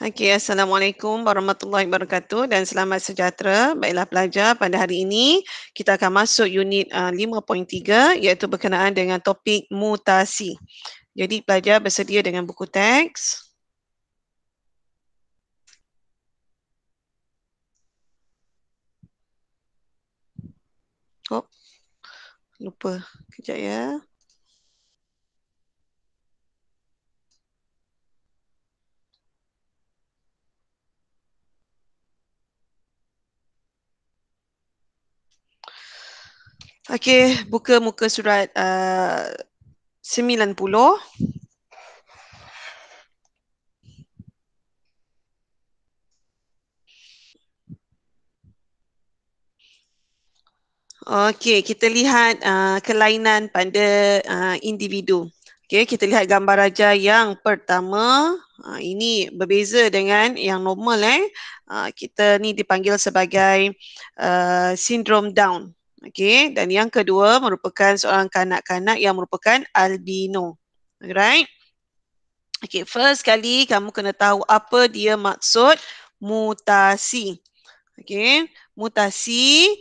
Okay, Assalamualaikum warahmatullahi wabarakatuh dan selamat sejahtera. Baiklah pelajar, pada hari ini kita akan masuk unit uh, 5.3 iaitu berkenaan dengan topik mutasi. Jadi pelajar bersedia dengan buku teks. Oh, lupa. Kejap ya. Okey, buka muka surat uh, sembilan puluh. Okey, kita lihat uh, kelainan pada uh, individu. Okey, kita lihat gambar raja yang pertama. Uh, ini berbeza dengan yang normal eh. Uh, kita ni dipanggil sebagai uh, sindrom down. Okay, dan yang kedua merupakan seorang kanak-kanak yang merupakan albino. Alright. Okay, first kali kamu kena tahu apa dia maksud mutasi. Okay, mutasi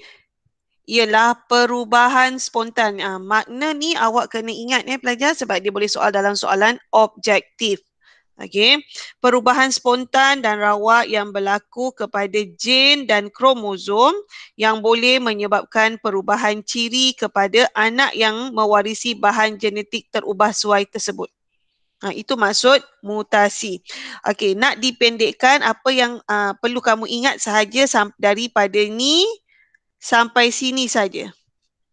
ialah perubahan spontan. Ha, makna ni awak kena ingat eh pelajar sebab dia boleh soal dalam soalan objektif. Okay. Perubahan spontan dan rawak yang berlaku kepada gen dan kromosom yang boleh menyebabkan perubahan ciri kepada anak yang mewarisi bahan genetik terubah suai tersebut. Ha, itu maksud mutasi. Okey, nak dipendekkan apa yang uh, perlu kamu ingat sahaja sam- daripada ni sampai sini saja.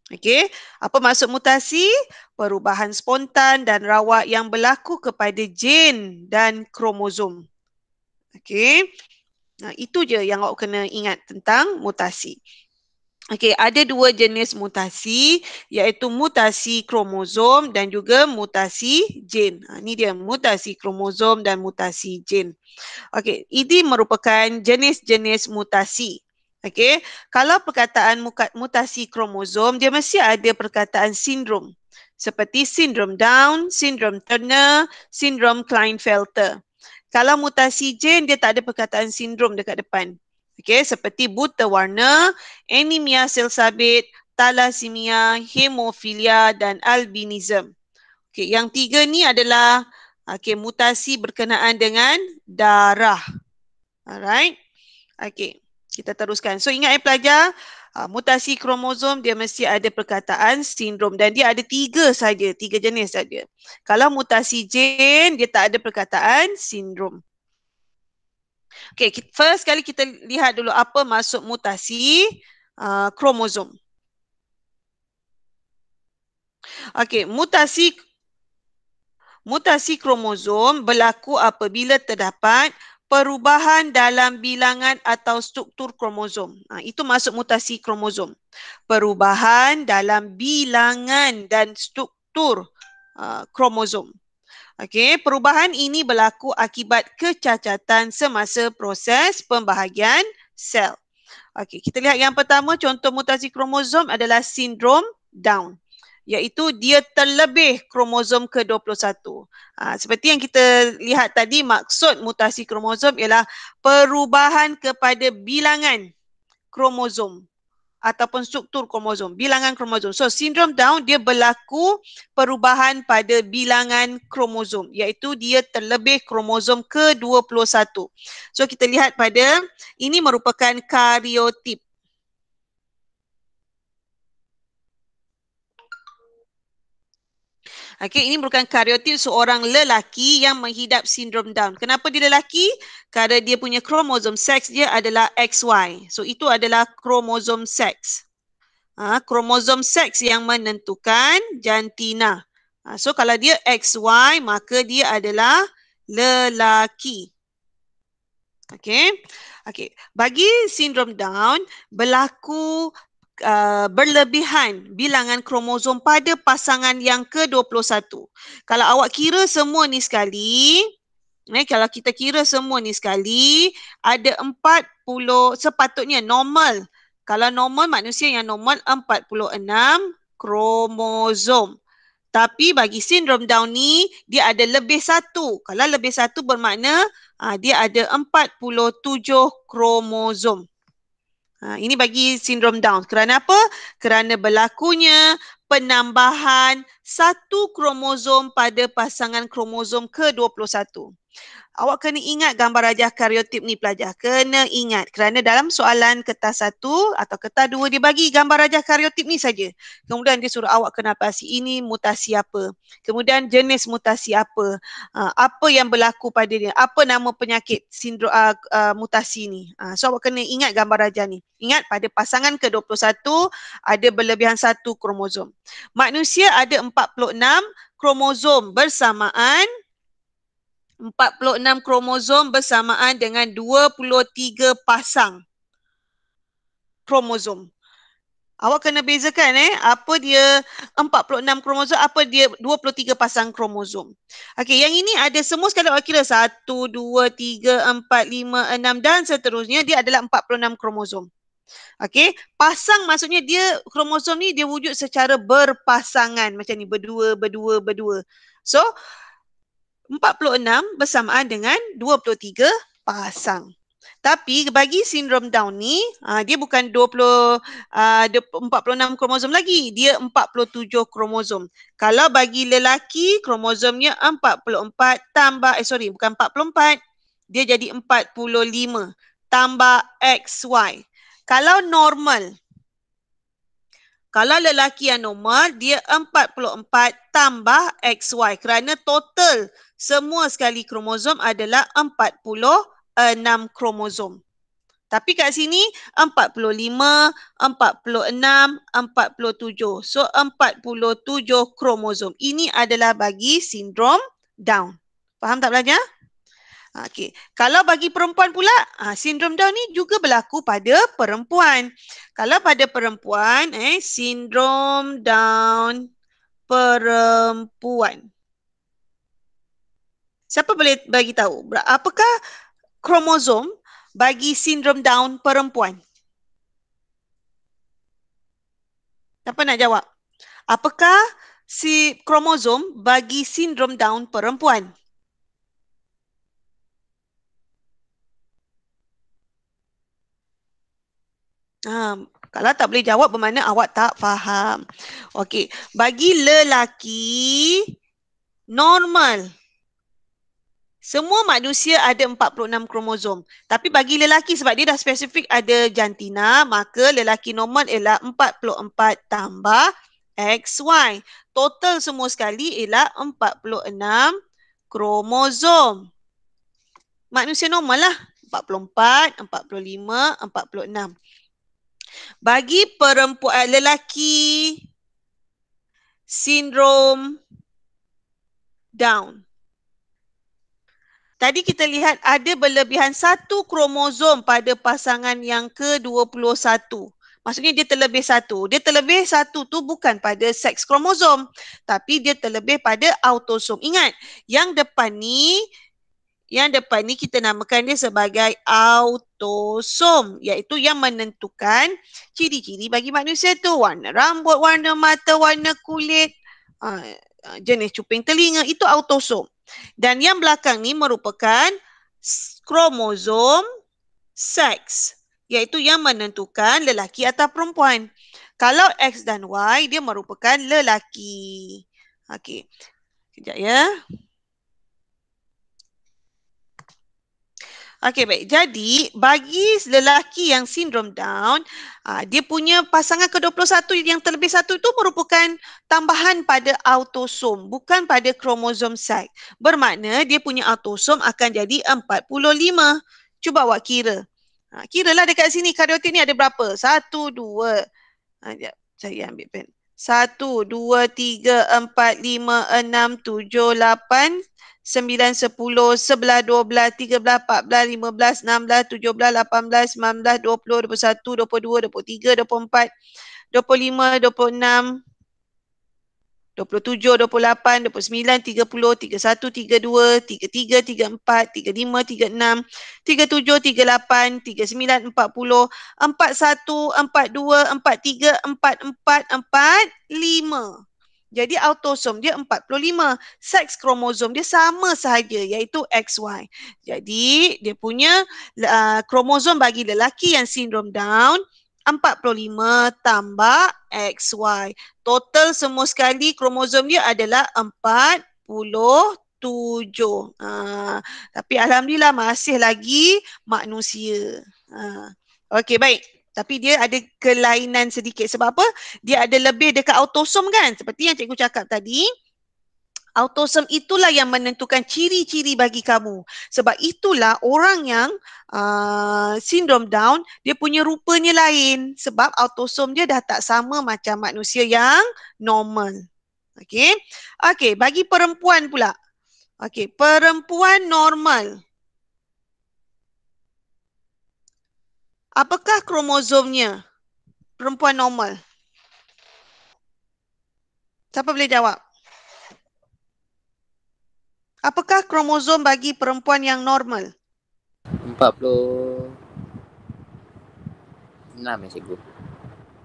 Okey, apa maksud mutasi? Perubahan spontan dan rawak yang berlaku kepada gen dan kromosom. Okey. Nah, itu je yang awak kena ingat tentang mutasi. Okey, ada dua jenis mutasi iaitu mutasi kromosom dan juga mutasi gen. Ha, ini dia mutasi kromosom dan mutasi gen. Okey, ini merupakan jenis-jenis mutasi. Okey, kalau perkataan mutasi kromosom, dia mesti ada perkataan sindrom. Seperti sindrom Down, sindrom Turner, sindrom Klinefelter. Kalau mutasi gen, dia tak ada perkataan sindrom dekat depan. Okey, seperti buta warna, anemia sel sabit, thalassemia, hemofilia dan albinism. Okey, yang tiga ni adalah okey mutasi berkenaan dengan darah. Alright. Okey kita teruskan. So ingat ya pelajar, uh, mutasi kromosom dia mesti ada perkataan sindrom dan dia ada tiga saja, tiga jenis saja. Kalau mutasi gen, dia tak ada perkataan sindrom. Okay, first kali kita lihat dulu apa maksud mutasi uh, kromosom. Okay, mutasi mutasi kromosom berlaku apabila terdapat perubahan dalam bilangan atau struktur kromosom. Ha, itu masuk mutasi kromosom. Perubahan dalam bilangan dan struktur uh, kromosom. Okey, perubahan ini berlaku akibat kecacatan semasa proses pembahagian sel. Okey, kita lihat yang pertama contoh mutasi kromosom adalah sindrom Down iaitu dia terlebih kromosom ke-21. Ha, seperti yang kita lihat tadi maksud mutasi kromosom ialah perubahan kepada bilangan kromosom ataupun struktur kromosom, bilangan kromosom. So, sindrom Down dia berlaku perubahan pada bilangan kromosom iaitu dia terlebih kromosom ke-21. So, kita lihat pada ini merupakan karyotip. Okay, ini merupakan karyotip seorang lelaki yang menghidap sindrom Down. Kenapa dia lelaki? Kerana dia punya kromosom seks dia adalah XY. So itu adalah kromosom seks. Ha, kromosom seks yang menentukan jantina. Ha, so kalau dia XY maka dia adalah lelaki. Okay, okay. bagi sindrom Down berlaku Uh, berlebihan bilangan kromosom pada pasangan yang ke-21. Kalau awak kira semua ni sekali, eh, kalau kita kira semua ni sekali, ada 40, sepatutnya normal. Kalau normal, manusia yang normal 46 kromosom. Tapi bagi sindrom Down ni, dia ada lebih satu. Kalau lebih satu bermakna uh, dia ada 47 kromosom. Ha, ini bagi sindrom Down. Kerana apa? Kerana berlakunya penambahan satu kromosom pada pasangan kromosom ke-21. Awak kena ingat gambar rajah karyotip ni pelajar. Kena ingat kerana dalam soalan kertas satu atau kertas dua dia bagi gambar rajah karyotip ni saja. Kemudian dia suruh awak kenal pasti ini mutasi apa. Kemudian jenis mutasi apa. Ah, apa yang berlaku pada dia. Apa nama penyakit sindrom uh, ah, uh, ah, mutasi ni. Uh, so awak kena ingat gambar rajah ni. Ingat pada pasangan ke-21 ada berlebihan satu kromosom. Manusia ada 46 kromosom bersamaan 46 kromosom bersamaan dengan 23 pasang kromosom. Awak kena bezakan eh apa dia 46 kromosom apa dia 23 pasang kromosom. Okey yang ini ada semua sekali awak kira 1 2 3 4 5 6 dan seterusnya dia adalah 46 kromosom. Okey, pasang maksudnya dia kromosom ni dia wujud secara berpasangan macam ni berdua berdua berdua. So 46 bersamaan dengan 23 pasang. Tapi bagi sindrom Down ni, ah, dia bukan 20, 46 kromosom lagi. Dia 47 kromosom. Kalau bagi lelaki, kromosomnya 44 tambah, eh sorry, bukan 44. Dia jadi 45 tambah XY. Kalau normal, kalau lelaki yang normal, dia 44 tambah XY kerana total semua sekali kromosom adalah 46 kromosom. Tapi kat sini 45, 46, 47. So 47 kromosom. Ini adalah bagi sindrom Down. Faham tak belajar? Ha, okey. Kalau bagi perempuan pula, ha, sindrom Down ni juga berlaku pada perempuan. Kalau pada perempuan, eh, sindrom Down perempuan. Siapa boleh bagi tahu apakah kromosom bagi sindrom down perempuan? Siapa nak jawab? Apakah si kromosom bagi sindrom down perempuan? Um, kalau tak boleh jawab bermakna awak tak faham. Okey, bagi lelaki normal semua manusia ada 46 kromosom. Tapi bagi lelaki sebab dia dah spesifik ada jantina, maka lelaki normal ialah 44 tambah XY. Total semua sekali ialah 46 kromosom. Manusia normal lah. 44, 45, 46. Bagi perempuan lelaki sindrom down. Tadi kita lihat ada berlebihan satu kromosom pada pasangan yang ke-21. Maksudnya dia terlebih satu. Dia terlebih satu tu bukan pada seks kromosom. Tapi dia terlebih pada autosom. Ingat, yang depan ni, yang depan ni kita namakan dia sebagai autosom. Iaitu yang menentukan ciri-ciri bagi manusia tu. Warna rambut, warna mata, warna kulit, ah, jenis cuping telinga. Itu autosom. Dan yang belakang ni merupakan kromosom seks iaitu yang menentukan lelaki atau perempuan. Kalau X dan Y dia merupakan lelaki. Okey. Kejap ya. Okey baik. Jadi bagi lelaki yang sindrom down, uh, dia punya pasangan ke-21 yang terlebih satu itu merupakan tambahan pada autosom bukan pada kromosom sex. Bermakna dia punya autosom akan jadi 45. Cuba awak kira. Ha, ah, kiralah dekat sini karyotip ni ada berapa? Satu, dua. Ha, sekejap, saya ambil pen satu, dua, tiga, empat, lima, enam, tujuh, lapan, sembilan, sepuluh, sebelah, dua belah, tiga belah, empat belah, lima belas, enam belah, tujuh belah, lapan belas, sembilan belah, dua puluh, dua puluh satu, dua puluh dua, dua puluh tiga, dua puluh empat, dua puluh lima, dua puluh enam, 27, 28, 29, 30, 31, 32, 33, 34, 35, 36, 37, 38, 39, 40, 41, 42, 43, 44, 44, 45. 5. Jadi autosom dia 45. Seks kromosom dia sama sahaja iaitu XY. Jadi dia punya uh, kromosom bagi lelaki yang sindrom Down 45 tambah XY. Total semua sekali kromosom dia adalah 47. Uh, ha. tapi Alhamdulillah masih lagi manusia. Uh, Okey baik. Tapi dia ada kelainan sedikit. Sebab apa? Dia ada lebih dekat autosom kan? Seperti yang cikgu cakap tadi autosom itulah yang menentukan ciri-ciri bagi kamu. Sebab itulah orang yang uh, sindrom down dia punya rupanya lain sebab autosom dia dah tak sama macam manusia yang normal. Okay, okay bagi perempuan pula. Okay, perempuan normal. Apakah kromosomnya? Perempuan normal. Siapa boleh jawab? Apakah kromosom bagi perempuan yang normal? 46 ya cikgu.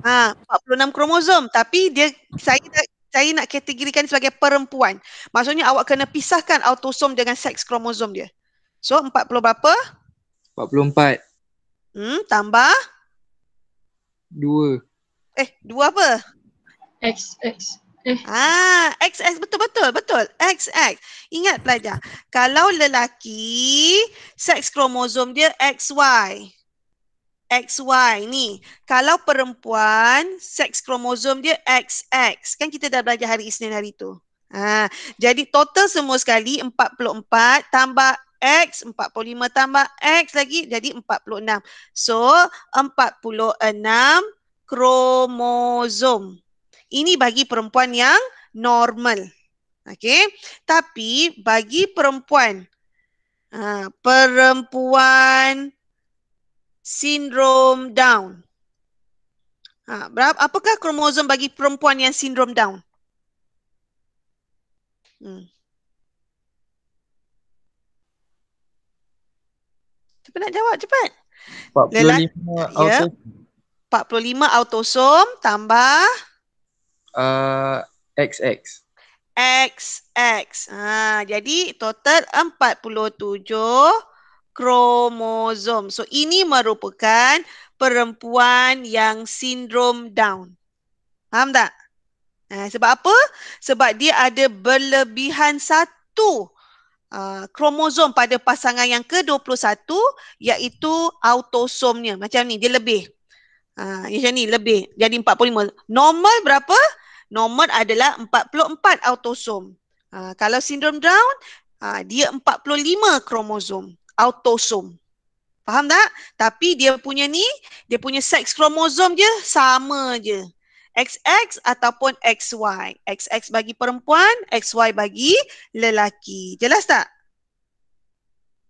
Ha, 46 kromosom tapi dia saya tak saya nak kategorikan sebagai perempuan. Maksudnya awak kena pisahkan autosom dengan sex kromosom dia. So 40 berapa? 44. Hmm, tambah 2. Eh, 2 apa? X X. Eh. Ah, XX betul betul betul. XX. Ingat pelajar. Kalau lelaki seks kromosom dia XY. XY ni. Kalau perempuan seks kromosom dia XX. Kan kita dah belajar hari Isnin hari tu. Ha, jadi total semua sekali 44 tambah X 45 tambah X lagi jadi 46. So 46 kromosom. Ini bagi perempuan yang normal. Okey. Tapi bagi perempuan uh, perempuan sindrom down. Ha, berapa apakah kromosom bagi perempuan yang sindrom down? Hmm. Cepat nak jawab cepat. 45 Lelaki, ya. autosom. Ya. 45 autosom tambah uh, XX. XX. Ha, ah, jadi total 47 kromosom. So ini merupakan perempuan yang sindrom Down. Faham tak? Ha, sebab apa? Sebab dia ada berlebihan satu Uh, kromosom pada pasangan yang ke-21 iaitu autosomnya. Macam ni, dia lebih. Ah, macam ni lebih. Jadi 45. Normal berapa? Normal adalah 44 autosom. Ha, kalau sindrom Down, ha, dia 45 kromosom. Autosom. Faham tak? Tapi dia punya ni, dia punya seks kromosom je sama je. XX ataupun XY. XX bagi perempuan, XY bagi lelaki. Jelas tak?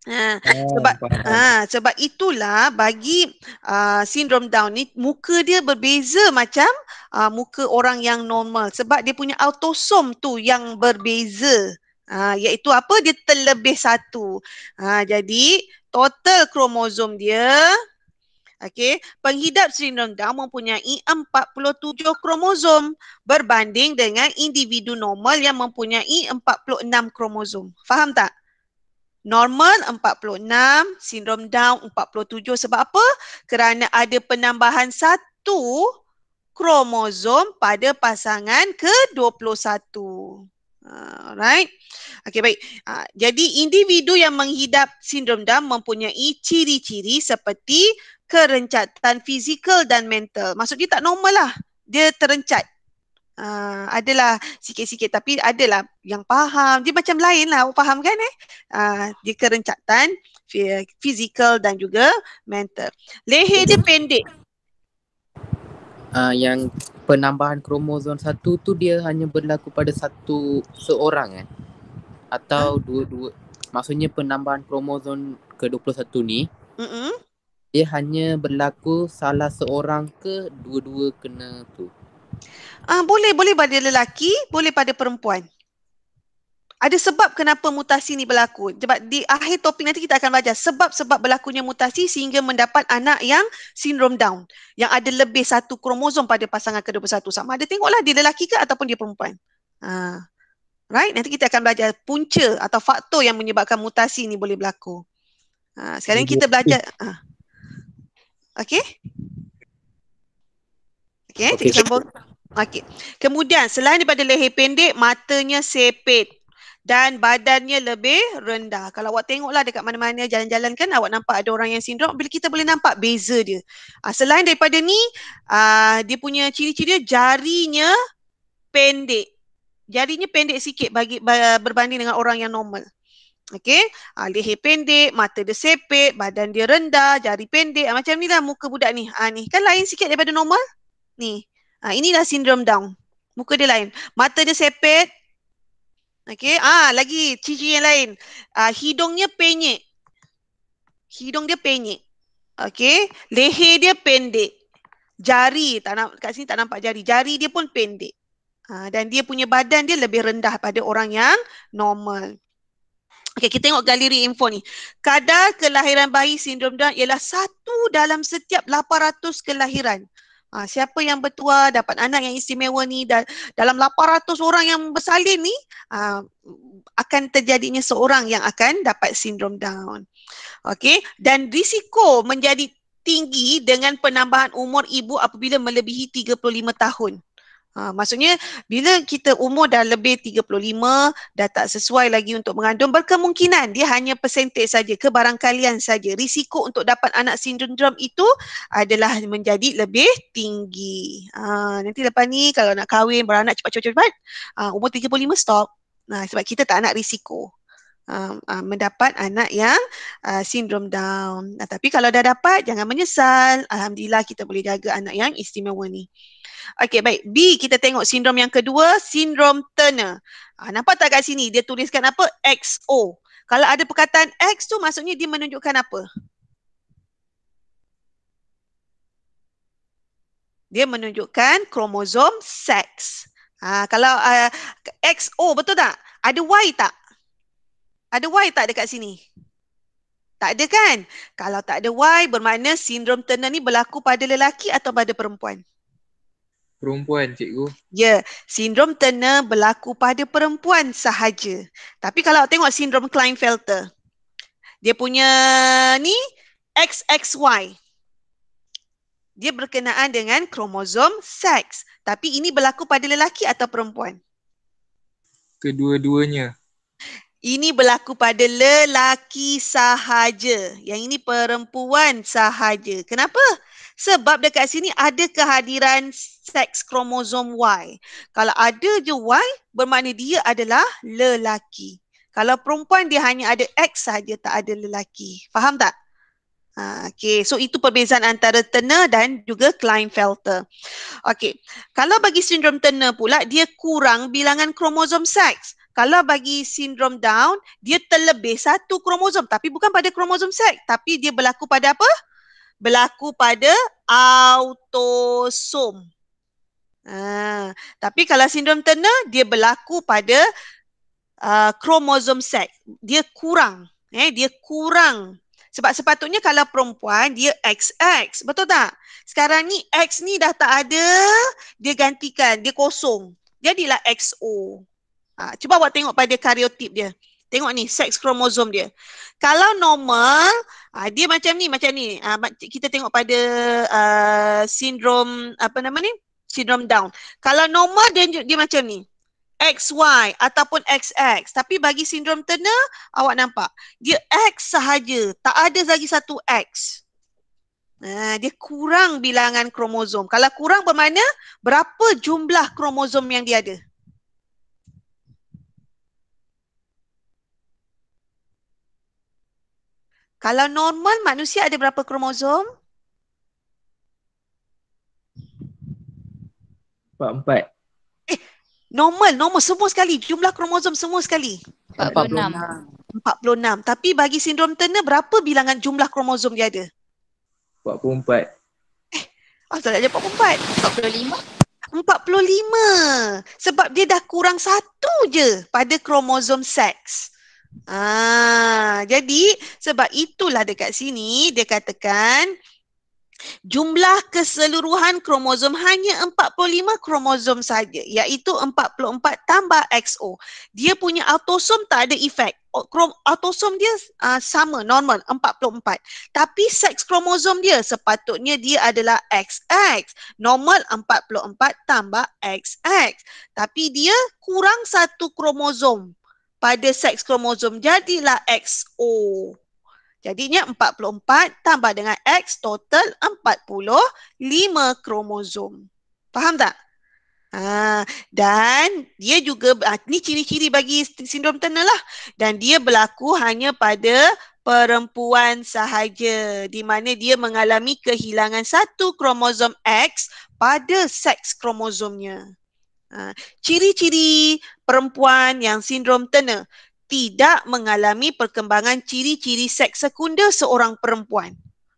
Ha, ah, sebab ha, sebab itulah bagi uh, ah, sindrom down ni muka dia berbeza macam uh, muka orang yang normal sebab dia punya autosom tu yang berbeza. Ha, iaitu apa dia terlebih satu. Ha, jadi total kromosom dia okay penghidap sindrom down mempunyai 47 kromosom berbanding dengan individu normal yang mempunyai 46 kromosom. Faham tak? Norman 46, sindrom Down 47 sebab apa? Kerana ada penambahan satu kromosom pada pasangan ke-21. Ha, alright. Okey baik. Ha, jadi individu yang menghidap sindrom Down mempunyai ciri-ciri seperti kerencatan fizikal dan mental. maksudnya tak normal lah. Dia terencat Uh, adalah sikit-sikit tapi adalah yang faham dia macam lain lah faham kan eh uh, dia kerencatan fizikal dan juga mental leher dia pendek uh, yang penambahan kromosom satu tu dia hanya berlaku pada satu seorang kan eh? atau huh? dua dua maksudnya penambahan kromosom ke 21 ni -hmm. dia hanya berlaku salah seorang ke dua-dua kena tu Ah uh, boleh boleh pada lelaki, boleh pada perempuan. Ada sebab kenapa mutasi ni berlaku. Sebab di akhir topik nanti kita akan belajar sebab-sebab berlakunya mutasi sehingga mendapat anak yang sindrom down yang ada lebih satu kromosom pada pasangan ke-21 sama ada tengoklah dia lelaki ke ataupun dia perempuan. Ha. Right? Nanti kita akan belajar punca atau faktor yang menyebabkan mutasi ni boleh berlaku. Ha. Ah, sekarang kita belajar ha. Ah. Okay? Okay, okay. kita sambung. Okay. Okey. Kemudian selain daripada leher pendek, matanya sepit dan badannya lebih rendah. Kalau awak tengoklah dekat mana-mana jalan-jalan kan awak nampak ada orang yang sindrom bila kita boleh nampak beza dia. Uh, selain daripada ni, uh, dia punya ciri-ciri jarinya pendek. Jarinya pendek sikit bagi berbanding dengan orang yang normal. Okey, ha, leher pendek, mata dia sepit, badan dia rendah, jari pendek. Ha, macam ni lah muka budak ni. Ha, ni kan lain sikit daripada normal. Ni, Ha, inilah sindrom Down. Muka dia lain. Mata dia sepet. Okay. Ah, lagi ciri yang lain. ha, ah, hidungnya penyek. Hidung dia penyek. Okay. Leher dia pendek. Jari, tak nak, kat sini tak nampak jari. Jari dia pun pendek. Ha, dan dia punya badan dia lebih rendah pada orang yang normal. Okay, kita tengok galeri info ni. Kadar kelahiran bayi sindrom Down ialah satu dalam setiap 800 kelahiran. Ha, siapa yang bertuah dapat anak yang istimewa ni dan dalam 800 orang yang bersalin ni ha, akan terjadinya seorang yang akan dapat sindrom down. Okey dan risiko menjadi tinggi dengan penambahan umur ibu apabila melebihi 35 tahun. Ha, maksudnya bila kita umur dah lebih 35 dah tak sesuai lagi untuk mengandung berkemungkinan dia hanya persentik saja kebarangkalian saja risiko untuk dapat anak sindrom itu adalah menjadi lebih tinggi. Ha, nanti lepas ni kalau nak kahwin beranak cepat-cepat cepat, ha, umur 35 stop. Nah, ha, sebab kita tak nak risiko Uh, uh, mendapat anak yang uh, sindrom Down. Nah, tapi kalau dah dapat, jangan menyesal. Alhamdulillah kita boleh jaga anak yang istimewa ni. Okey, baik. B, kita tengok sindrom yang kedua, sindrom Turner. Ha, nampak tak kat sini? Dia tuliskan apa? XO. Kalau ada perkataan X tu maksudnya dia menunjukkan apa? Dia menunjukkan kromosom seks. Ha, kalau uh, ah, XO betul tak? Ada Y tak? Ada Y tak dekat sini? Tak ada kan? Kalau tak ada Y bermakna sindrom Turner ni berlaku pada lelaki atau pada perempuan? perempuan cikgu. Ya, sindrom Turner berlaku pada perempuan sahaja. Tapi kalau tengok sindrom Klinefelter, dia punya ni XXY. Dia berkenaan dengan kromosom seks. Tapi ini berlaku pada lelaki atau perempuan? Kedua-duanya. Ini berlaku pada lelaki sahaja. Yang ini perempuan sahaja. Kenapa? Kenapa? sebab dekat sini ada kehadiran seks kromosom Y. Kalau ada je Y, bermakna dia adalah lelaki. Kalau perempuan dia hanya ada X saja tak ada lelaki. Faham tak? Ha, okay, so itu perbezaan antara Turner dan juga Klinefelter. Okay, kalau bagi sindrom Turner pula, dia kurang bilangan kromosom seks. Kalau bagi sindrom Down, dia terlebih satu kromosom. Tapi bukan pada kromosom seks. Tapi dia berlaku pada apa? berlaku pada autosom. Ha, tapi kalau sindrom Turner dia berlaku pada uh, kromosom sex. Dia kurang, eh dia kurang. Sebab sepatutnya kalau perempuan dia XX, betul tak? Sekarang ni X ni dah tak ada, dia gantikan, dia kosong. Jadilah XO. Ha, cuba buat tengok pada karyotip dia. Tengok ni seks kromosom dia. Kalau normal, uh, dia macam ni, macam ni. Uh, kita tengok pada uh, ah, sindrom apa nama ni? Sindrom Down. Kalau normal dia dia macam ni. XY ataupun XX. Tapi bagi sindrom Turner, awak nampak. Dia X sahaja. Tak ada lagi satu X. Nah, dia kurang bilangan kromosom. Kalau kurang bermakna berapa jumlah kromosom yang dia ada? Kalau normal manusia ada berapa kromosom? Empat empat. Eh, normal, normal semua sekali. Jumlah kromosom semua sekali. Empat puluh enam. Empat puluh enam. Tapi bagi sindrom Turner, berapa bilangan jumlah kromosom dia ada? Empat puluh empat. Eh, asal saja empat puluh empat. Empat puluh lima. Empat puluh lima. Sebab dia dah kurang satu je pada kromosom seks. Ah, jadi sebab itulah dekat sini dia katakan jumlah keseluruhan kromosom hanya 45 kromosom saja iaitu 44 tambah XO. Dia punya autosom tak ada efek. Autosom dia uh, sama normal 44. Tapi seks kromosom dia sepatutnya dia adalah XX. Normal 44 tambah XX. Tapi dia kurang satu kromosom pada seks kromosom jadilah XO. Jadinya 44 tambah dengan X total 45 kromosom. Faham tak? Ha, dan dia juga, ha, ni ciri-ciri bagi sindrom Turner lah. Dan dia berlaku hanya pada perempuan sahaja di mana dia mengalami kehilangan satu kromosom X pada seks kromosomnya. Ha, ciri-ciri perempuan yang sindrom tena tidak mengalami perkembangan ciri-ciri seks sekunder seorang perempuan.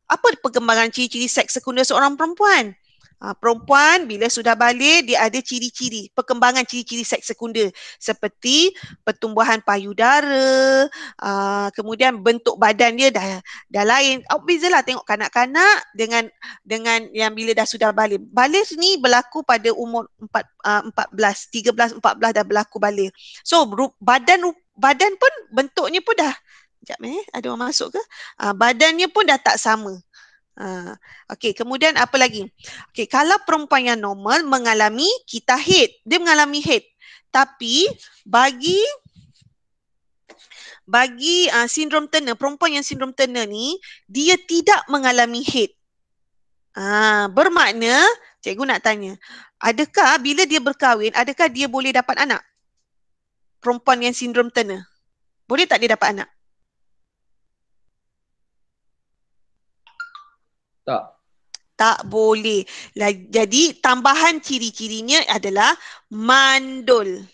Apa perkembangan ciri-ciri seks sekunder seorang perempuan? Ah, perempuan bila sudah balik dia ada ciri-ciri perkembangan ciri-ciri seks sekunder seperti pertumbuhan payudara uh, kemudian bentuk badan dia dah dah lain oh, bezalah tengok kanak-kanak dengan dengan yang bila dah sudah balik balik ni berlaku pada umur 4, 14 13 14 dah berlaku balik so badan badan pun bentuknya pun dah Sekejap eh, ada orang masuk ke? Uh, badannya pun dah tak sama. Ha. okay, kemudian apa lagi? Okay, kalau perempuan yang normal mengalami kita head, dia mengalami head. Tapi bagi bagi uh, sindrom Turner, perempuan yang sindrom Turner ni, dia tidak mengalami head. Ha, ah, bermakna, cikgu nak tanya, adakah bila dia berkahwin, adakah dia boleh dapat anak? Perempuan yang sindrom Turner. Boleh tak dia dapat anak? Tak. Tak boleh. Jadi tambahan ciri-cirinya adalah mandul.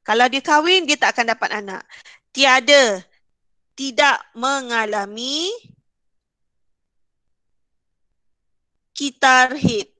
Kalau dia kahwin, dia tak akan dapat anak. Tiada. Tidak mengalami kitar hit.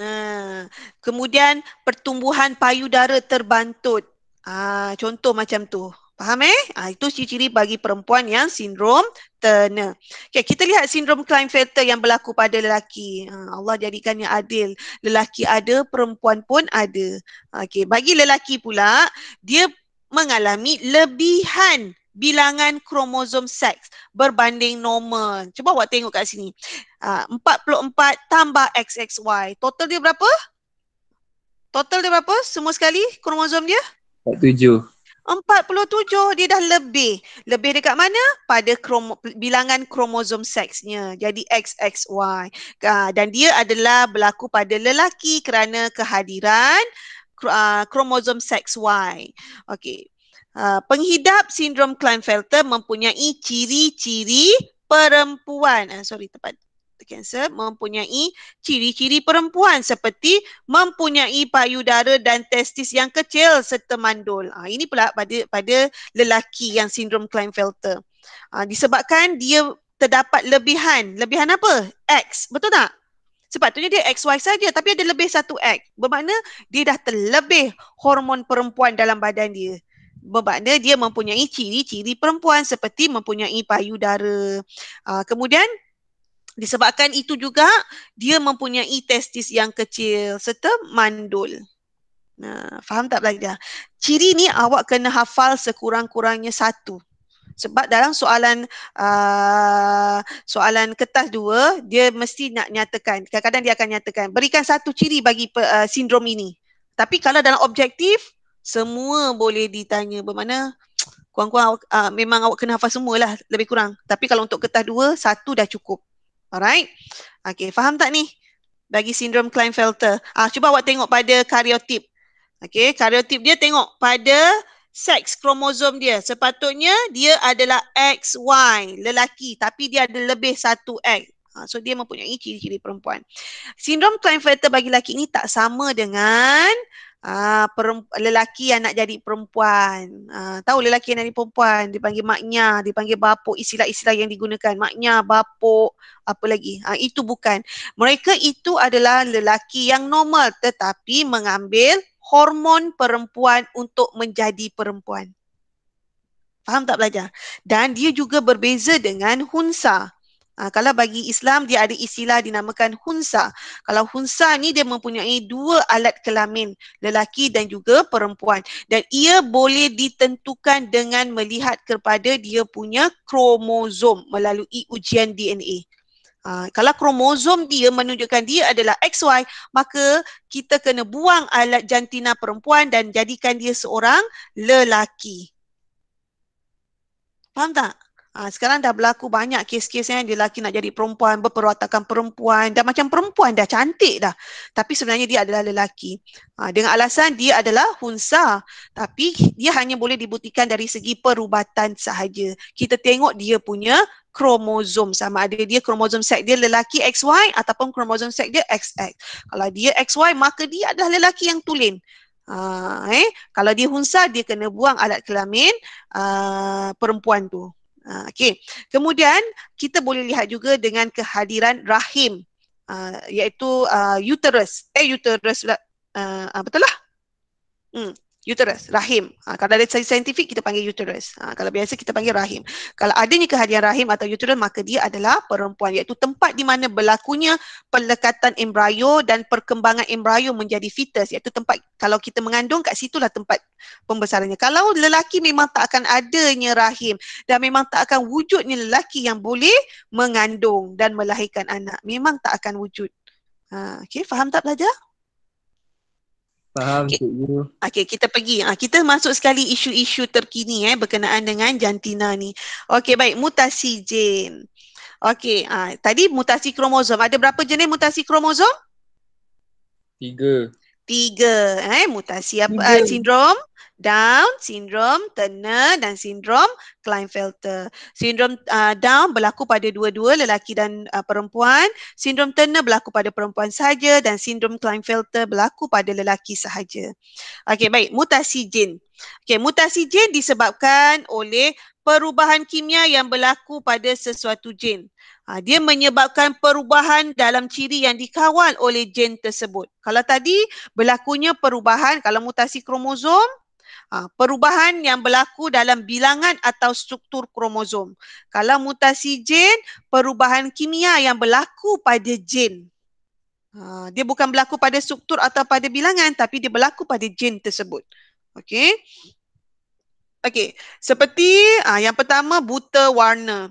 Ha. Kemudian pertumbuhan payudara terbantut. ha, ah, contoh macam tu. Faham eh? Ha, itu ciri-ciri bagi perempuan yang sindrom Turner. Okay, kita lihat sindrom Klinefelter yang berlaku pada lelaki. Ha, Allah jadikannya adil. Lelaki ada, perempuan pun ada. Okay, bagi lelaki pula, dia mengalami lebihan bilangan kromosom seks berbanding normal. Cuba awak tengok kat sini. Ha, ah, 44 tambah XXY. Total dia berapa? Total dia berapa semua sekali kromosom dia? 47. 47 dia dah lebih. Lebih dekat mana? Pada kromo, bilangan kromosom seksnya. Jadi XXY. Dan dia adalah berlaku pada lelaki kerana kehadiran ah, kromosom seks Y. Okey. Ah, penghidap sindrom Klinefelter mempunyai ciri-ciri perempuan. Ah, sorry, tepat Dr. Cancer mempunyai ciri-ciri perempuan seperti mempunyai payudara dan testis yang kecil serta mandul. Ha, ini pula pada pada lelaki yang sindrom Klinefelter. Ha, disebabkan dia terdapat lebihan. Lebihan apa? X. Betul tak? Sepatutnya dia XY saja tapi ada lebih satu X. Bermakna dia dah terlebih hormon perempuan dalam badan dia. Bermakna dia mempunyai ciri-ciri perempuan seperti mempunyai payudara. Aa, ah, kemudian disebabkan itu juga dia mempunyai testis yang kecil serta mandul. Nah, faham tak pelajar? Ciri ni awak kena hafal sekurang-kurangnya satu. Sebab dalam soalan uh, soalan kertas dua, dia mesti nak nyatakan. Kadang-kadang dia akan nyatakan. Berikan satu ciri bagi uh, sindrom ini. Tapi kalau dalam objektif, semua boleh ditanya. Bermakna kurang-kurang uh, memang awak kena hafal semualah lebih kurang. Tapi kalau untuk kertas dua, satu dah cukup. Alright. Okay, faham tak ni? Bagi sindrom Klinefelter. Ah, cuba awak tengok pada karyotip. Okay, karyotip dia tengok pada sex kromosom dia. Sepatutnya dia adalah XY, lelaki. Tapi dia ada lebih satu X. Ah, so, dia mempunyai ciri-ciri perempuan. Sindrom Klinefelter bagi lelaki ni tak sama dengan uh, lelaki yang nak jadi perempuan. Uh, tahu lelaki yang nak jadi perempuan dipanggil maknya, dipanggil bapuk, istilah-istilah yang digunakan. Maknya, bapuk, apa lagi. Uh, itu bukan. Mereka itu adalah lelaki yang normal tetapi mengambil hormon perempuan untuk menjadi perempuan. Faham tak pelajar Dan dia juga berbeza dengan hunsa. Ha, kalau bagi Islam dia ada istilah dinamakan hunsa. Kalau hunsa ni dia mempunyai dua alat kelamin lelaki dan juga perempuan dan ia boleh ditentukan dengan melihat kepada dia punya kromosom melalui ujian DNA. Ha, ah, kalau kromosom dia menunjukkan dia adalah XY maka kita kena buang alat jantina perempuan dan jadikan dia seorang lelaki. Faham tak? Ha, sekarang dah berlaku banyak kes-kes yang dia lelaki nak jadi perempuan, berperwatakan perempuan dah macam perempuan dah cantik dah. Tapi sebenarnya dia adalah lelaki. Ha, dengan alasan dia adalah hunsa tapi dia hanya boleh dibuktikan dari segi perubatan sahaja. Kita tengok dia punya kromosom sama ada dia kromosom seks dia lelaki XY ataupun kromosom seks dia XX. Kalau dia XY maka dia adalah lelaki yang tulen. Ha, eh? Kalau dia hunsa dia kena buang alat kelamin uh, perempuan tu. Ah, okey. Kemudian kita boleh lihat juga dengan kehadiran rahim ah, iaitu ah, uterus. Eh uterus uh, betul lah? Hmm, uterus, rahim. Ha, kalau dari saintifik kita panggil uterus. Ha, kalau biasa kita panggil rahim. Kalau adanya kehadiran rahim atau uterus maka dia adalah perempuan iaitu tempat di mana berlakunya pelekatan embrio dan perkembangan embrio menjadi fetus iaitu tempat kalau kita mengandung kat situlah tempat pembesarannya. Kalau lelaki memang tak akan adanya rahim dan memang tak akan wujudnya lelaki yang boleh mengandung dan melahirkan anak. Memang tak akan wujud. Ha, okay, faham tak pelajar? Faham okay. Cik Okey, kita pergi. Ah, kita masuk sekali isu-isu terkini eh berkenaan dengan jantina ni. Okey, baik mutasi gen. Okey, ah tadi mutasi kromosom ada berapa jenis mutasi kromosom? Tiga tiga eh mutasi apa uh, sindrom down sindrom Turner dan sindrom Klinefelter sindrom uh, down berlaku pada dua-dua lelaki dan uh, perempuan sindrom Turner berlaku pada perempuan saja dan sindrom Klinefelter berlaku pada lelaki sahaja okey baik mutasi gen okey mutasi gen disebabkan oleh perubahan kimia yang berlaku pada sesuatu gen. Ha, dia menyebabkan perubahan dalam ciri yang dikawal oleh gen tersebut. Kalau tadi berlakunya perubahan kalau mutasi kromosom, ha, perubahan yang berlaku dalam bilangan atau struktur kromosom. Kalau mutasi gen, perubahan kimia yang berlaku pada gen. Ha, dia bukan berlaku pada struktur atau pada bilangan tapi dia berlaku pada gen tersebut. Okey. Okey, seperti uh, yang pertama buta warna.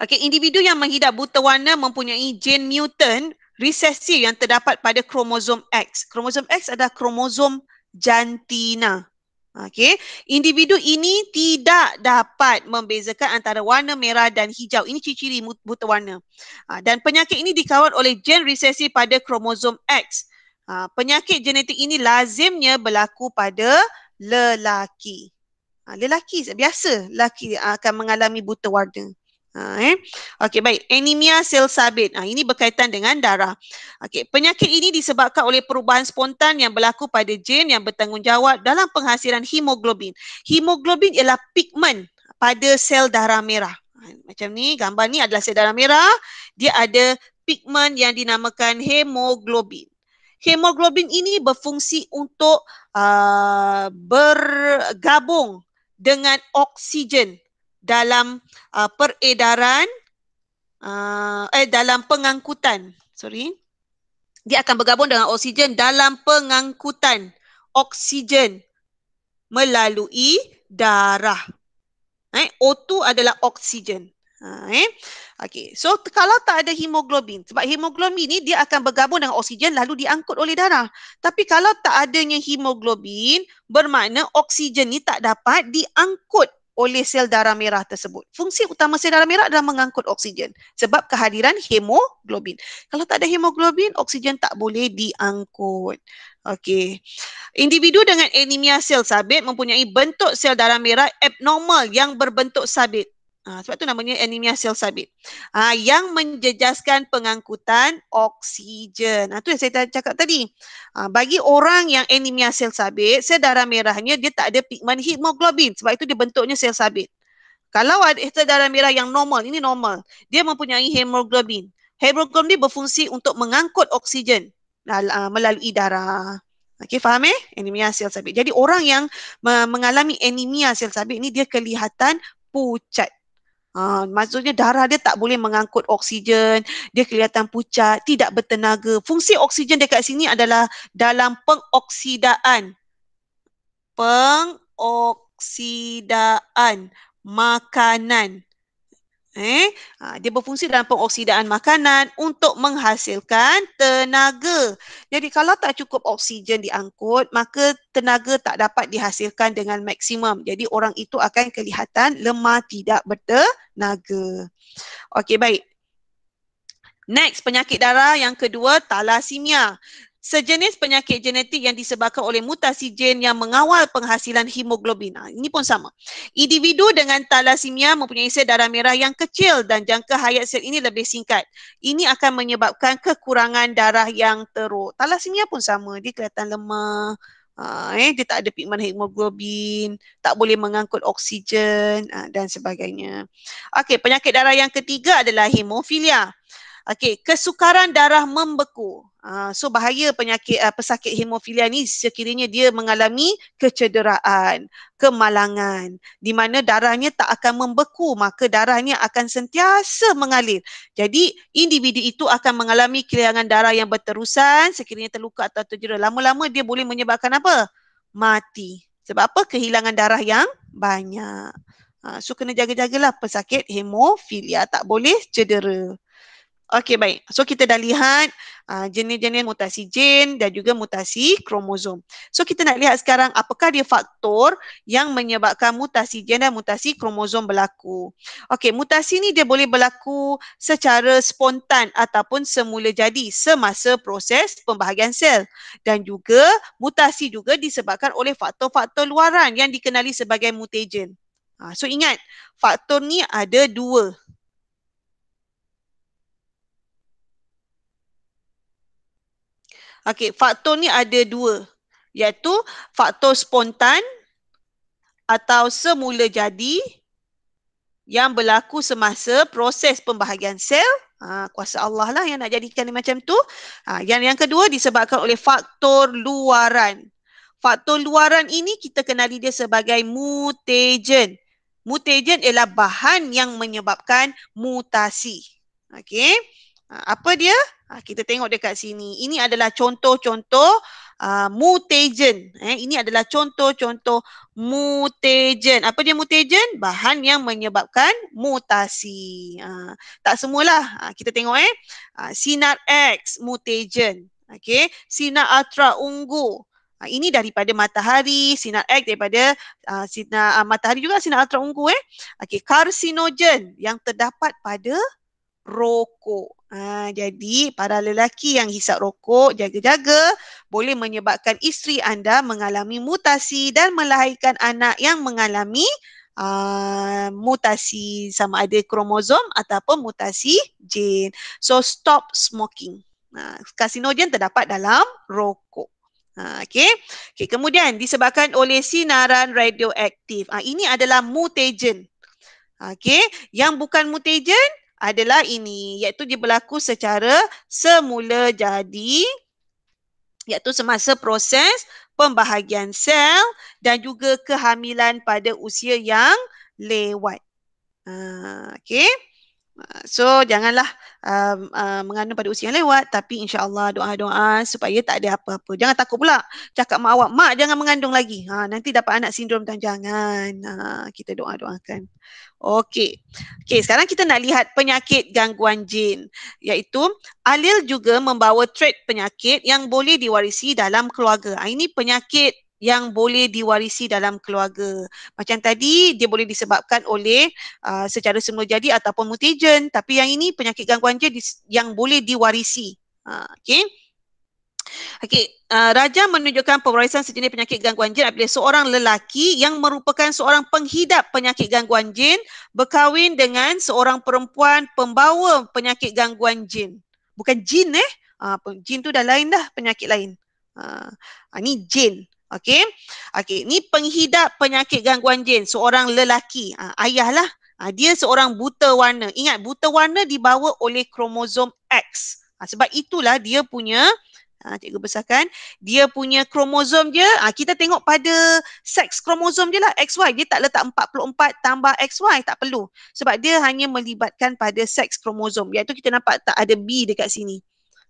Okey, individu yang menghidap buta warna mempunyai gen mutant resesif yang terdapat pada kromosom X. Kromosom X adalah kromosom jantina. Okey, individu ini tidak dapat membezakan antara warna merah dan hijau. Ini ciri-ciri buta warna. Ah, dan penyakit ini dikawal oleh gen resesif pada kromosom X. Ah, penyakit genetik ini lazimnya berlaku pada lelaki. Ha, lelaki biasa lelaki akan mengalami buta warna. Ha, eh. Okey baik, anemia sel sabit. Ha, ini berkaitan dengan darah. Okey, penyakit ini disebabkan oleh perubahan spontan yang berlaku pada gen yang bertanggungjawab dalam penghasilan hemoglobin. Hemoglobin ialah pigmen pada sel darah merah. Ha, macam ni, gambar ni adalah sel darah merah. Dia ada pigmen yang dinamakan hemoglobin hemoglobin ini berfungsi untuk uh, bergabung dengan oksigen dalam uh, peredaran uh, eh dalam pengangkutan sorry dia akan bergabung dengan oksigen dalam pengangkutan oksigen melalui darah eh O2 adalah oksigen Ha, eh? Okay. So kalau tak ada hemoglobin, sebab hemoglobin ni dia akan bergabung dengan oksigen lalu diangkut oleh darah. Tapi kalau tak adanya hemoglobin, bermakna oksigen ni tak dapat diangkut oleh sel darah merah tersebut. Fungsi utama sel darah merah adalah mengangkut oksigen sebab kehadiran hemoglobin. Kalau tak ada hemoglobin, oksigen tak boleh diangkut. Okey. Individu dengan anemia sel sabit mempunyai bentuk sel darah merah abnormal yang berbentuk sabit. Ha, sebab tu namanya anemia sel sabit. Ha, yang menjejaskan pengangkutan oksigen. Itu ha, yang saya cakap tadi. Ha, bagi orang yang anemia sel sabit, sel darah merahnya dia tak ada pigmen hemoglobin. Sebab itu dia bentuknya sel sabit. Kalau ada sel darah merah yang normal, ini normal. Dia mempunyai hemoglobin. Hemoglobin ni berfungsi untuk mengangkut oksigen ha, melalui darah. Okey faham eh? Anemia sel sabit. Jadi orang yang mengalami anemia sel sabit ni dia kelihatan pucat. Ha, maksudnya darah dia tak boleh mengangkut oksigen, dia kelihatan pucat, tidak bertenaga. Fungsi oksigen dekat sini adalah dalam pengoksidaan. Pengoksidaan makanan. Eh, ah, dia berfungsi dalam pengoksidaan makanan untuk menghasilkan tenaga. Jadi kalau tak cukup oksigen diangkut, maka tenaga tak dapat dihasilkan dengan maksimum. Jadi orang itu akan kelihatan lemah tidak bertenaga. Okey, baik. Next, penyakit darah yang kedua, talasimia. Sejenis penyakit genetik yang disebabkan oleh mutasi gen yang mengawal penghasilan hemoglobina. Ini pun sama. Individu dengan thalassemia mempunyai sel darah merah yang kecil dan jangka hayat sel ini lebih singkat. Ini akan menyebabkan kekurangan darah yang teruk. Thalassemia pun sama. Dia kelihatan lemah. Ha, eh, dia tak ada pigmen hemoglobin, tak boleh mengangkut oksigen ha, dan sebagainya. Okey, penyakit darah yang ketiga adalah hemofilia. Okey, kesukaran darah membeku. Uh, so bahaya penyakit uh, pesakit hemofilia ni sekiranya dia mengalami kecederaan, kemalangan di mana darahnya tak akan membeku, maka darahnya akan sentiasa mengalir. Jadi individu itu akan mengalami kehilangan darah yang berterusan sekiranya terluka atau tercedera. Lama-lama dia boleh menyebabkan apa? Mati. Sebab apa? Kehilangan darah yang banyak. Uh, so kena jaga-jagalah pesakit hemofilia tak boleh cedera. Okey baik. So kita dah lihat uh, jenis-jenis mutasi gen dan juga mutasi kromosom. So kita nak lihat sekarang apakah dia faktor yang menyebabkan mutasi gen dan mutasi kromosom berlaku. Okey, mutasi ni dia boleh berlaku secara spontan ataupun semula jadi semasa proses pembahagian sel dan juga mutasi juga disebabkan oleh faktor-faktor luaran yang dikenali sebagai mutagen. Uh, so ingat, faktor ni ada dua. Okey, faktor ni ada dua iaitu faktor spontan atau semula jadi yang berlaku semasa proses pembahagian sel. Ha, kuasa Allah lah yang nak jadikan macam tu. Ha, yang yang kedua disebabkan oleh faktor luaran. Faktor luaran ini kita kenali dia sebagai mutagen. Mutagen ialah bahan yang menyebabkan mutasi. Okey. Ha, apa dia? Ha, kita tengok dekat sini. Ini adalah contoh-contoh uh, ah, mutagen. Eh, ini adalah contoh-contoh mutagen. Apa dia mutagen? Bahan yang menyebabkan mutasi. Ha, tak semualah. Ha, kita tengok eh. Ha, sinar X mutagen. Okay. Sinar ultra ungu. Ha, ini daripada matahari. Sinar X daripada uh, sinar uh, matahari juga sinar ultra ungu eh. Okay. Karsinogen yang terdapat pada rokok. Ha, jadi para lelaki yang hisap rokok jaga-jaga boleh menyebabkan isteri anda mengalami mutasi dan melahirkan anak yang mengalami Uh, mutasi sama ada kromosom ataupun mutasi gen. So stop smoking. Ha, Karsinogen uh, terdapat dalam rokok. Uh, ha, okay. okay. Kemudian disebabkan oleh sinaran radioaktif. Uh, ini adalah mutagen. Okay. Yang bukan mutagen adalah ini iaitu dia berlaku secara semula jadi iaitu semasa proses pembahagian sel dan juga kehamilan pada usia yang lewat. Uh, ah, okay. Ah, so janganlah uh, uh, mengandung pada usia yang lewat tapi insyaallah doa-doa supaya tak ada apa-apa. Jangan takut pula cakap mak awak, mak jangan mengandung lagi. Ha nanti dapat anak sindrom dan jangan. Ha kita doa-doakan. Okey. Okey, sekarang kita nak lihat penyakit gangguan jin iaitu alil juga membawa trait penyakit yang boleh diwarisi dalam keluarga. Ah, ini penyakit yang boleh diwarisi dalam keluarga. Macam tadi dia boleh disebabkan oleh uh, secara semula jadi ataupun mutagen tapi yang ini penyakit gangguan je yang boleh diwarisi. Uh, okay. Okey, uh, raja menunjukkan pewarisan sejenis penyakit gangguan jin apabila seorang lelaki yang merupakan seorang penghidap penyakit gangguan jin berkahwin dengan seorang perempuan pembawa penyakit gangguan jin. Bukan jin eh? Uh, jin tu dah lain dah, penyakit lain. Ah, uh, ah, ini jin. Okey. Okey, ni penghidap penyakit gangguan jin, seorang lelaki, ha, ayahlah. Ha, dia seorang buta warna. Ingat buta warna dibawa oleh kromosom X. Ha, sebab itulah dia punya cikgu besarkan, dia punya kromosom dia, kita tengok pada seks kromosom dia lah, XY. Dia tak letak 44 tambah XY, tak perlu. Sebab dia hanya melibatkan pada seks kromosom. Iaitu kita nampak tak ada B dekat sini.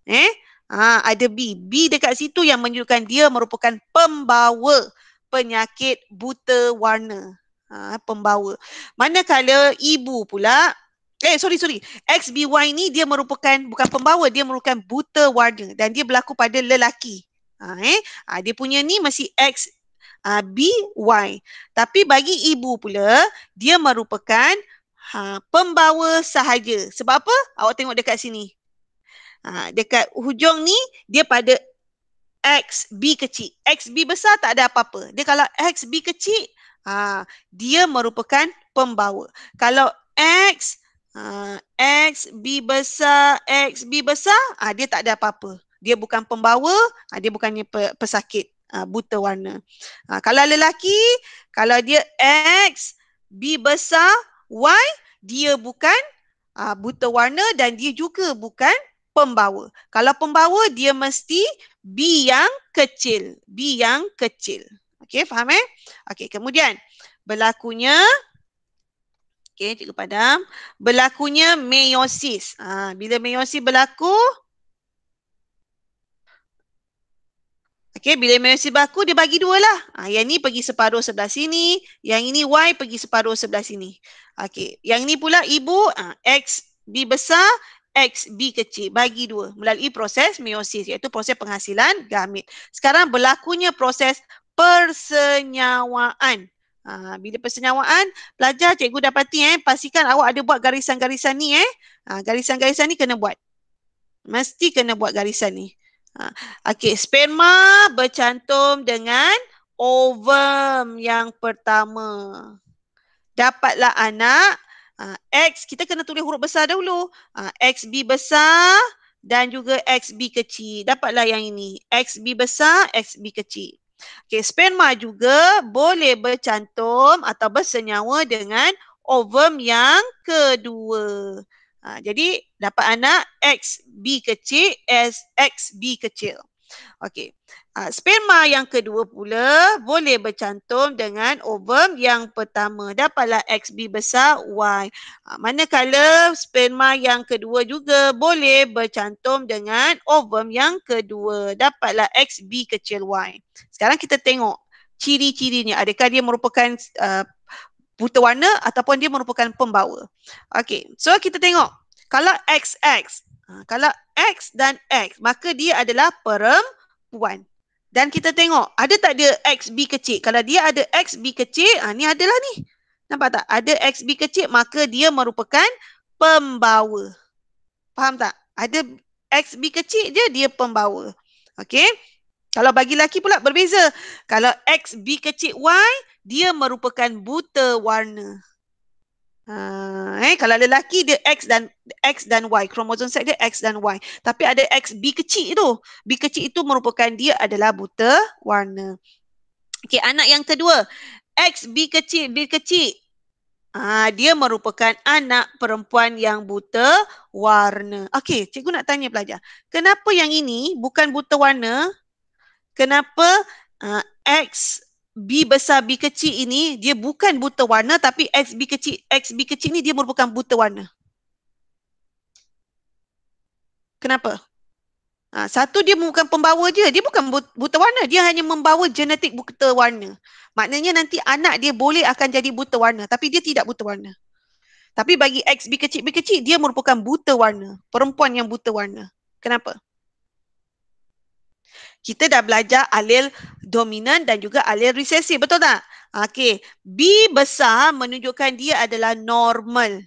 Eh, Ha, ada B. B dekat situ yang menunjukkan dia merupakan pembawa penyakit buta warna. Ha, pembawa. Manakala ibu pula, eh sorry sorry, XBY ni dia merupakan bukan pembawa, dia merupakan buta warna dan dia berlaku pada lelaki. Ha, eh? ha, dia punya ni masih X uh, ha, BY. Tapi bagi ibu pula, dia merupakan ha, pembawa sahaja. Sebab apa? Awak tengok dekat sini. Ha, dekat hujung ni dia pada X, B kecil. X, B besar tak ada apa-apa. Dia kalau X, B kecil, ha, dia merupakan pembawa. Kalau X, ha, X, B besar, X, B besar, ha, dia tak ada apa-apa. Dia bukan pembawa, ha, dia bukannya pesakit ha, buta warna. Ha, kalau lelaki, kalau dia X, B besar, Y, dia bukan ha, buta warna dan dia juga bukan pembawa. Kalau pembawa dia mesti B yang kecil. B yang kecil. Okey faham eh? Okey kemudian berlakunya Okey cikgu padam. Berlakunya meiosis. Ha, bila meiosis berlaku Okey, bila meiosis berlaku dia bagi dua lah. Ha, yang ni pergi separuh sebelah sini. Yang ini Y pergi separuh sebelah sini. Okey, yang ni pula ibu ha, X B besar, X, B kecil bagi dua melalui proses meiosis iaitu proses penghasilan gamet. Sekarang berlakunya proses persenyawaan. Ha, bila persenyawaan, pelajar cikgu dapati eh, pastikan awak ada buat garisan-garisan ni eh. Ha, garisan-garisan ni kena buat. Mesti kena buat garisan ni. Ha, okay, sperma bercantum dengan ovum yang pertama. Dapatlah anak Ah, X kita kena tulis huruf besar dahulu. Ah, X B besar dan juga X B kecil. Dapatlah yang ini. X B besar, X B kecil. Okey, sperma juga boleh bercantum atau bersenyawa dengan ovum yang kedua. Ah, jadi dapat anak X b kecil as X b kecil. Okey. Uh, sperma yang kedua pula boleh bercantum dengan ovum yang pertama. Dapatlah XB besar Y. Uh, manakala sperma yang kedua juga boleh bercantum dengan ovum yang kedua. Dapatlah XB kecil Y. Sekarang kita tengok ciri-cirinya. Adakah dia merupakan uh, ah, buta warna ataupun dia merupakan pembawa. Okey. So kita tengok. Kalau XX Ha, kalau X dan X, maka dia adalah perempuan. Dan kita tengok, ada tak dia b kecil? Kalau dia ada x b kecil, ha, ni adalah ni. Nampak tak? Ada x b kecil, maka dia merupakan pembawa. Faham tak? Ada x b kecil je, dia pembawa. Okay? Kalau bagi lelaki pula berbeza. Kalau x b kecil Y, dia merupakan buta warna. Uh, eh kalau lelaki dia X dan X dan Y kromosom sex dia X dan Y tapi ada X B kecil itu. B kecil itu merupakan dia adalah buta warna Okay, anak yang kedua X B kecil B kecil ah uh, dia merupakan anak perempuan yang buta warna Okay, cikgu nak tanya pelajar kenapa yang ini bukan buta warna kenapa uh, X B besar B kecil ini dia bukan buta warna tapi X B kecil X B kecil ni dia merupakan buta warna. Kenapa? Ha, satu dia bukan pembawa je. Dia bukan buta warna. Dia hanya membawa genetik buta warna. Maknanya nanti anak dia boleh akan jadi buta warna. Tapi dia tidak buta warna. Tapi bagi X, B kecil, B kecil, dia merupakan buta warna. Perempuan yang buta warna. Kenapa? kita dah belajar alil dominan dan juga alil resesi. Betul tak? Okey. B besar menunjukkan dia adalah normal.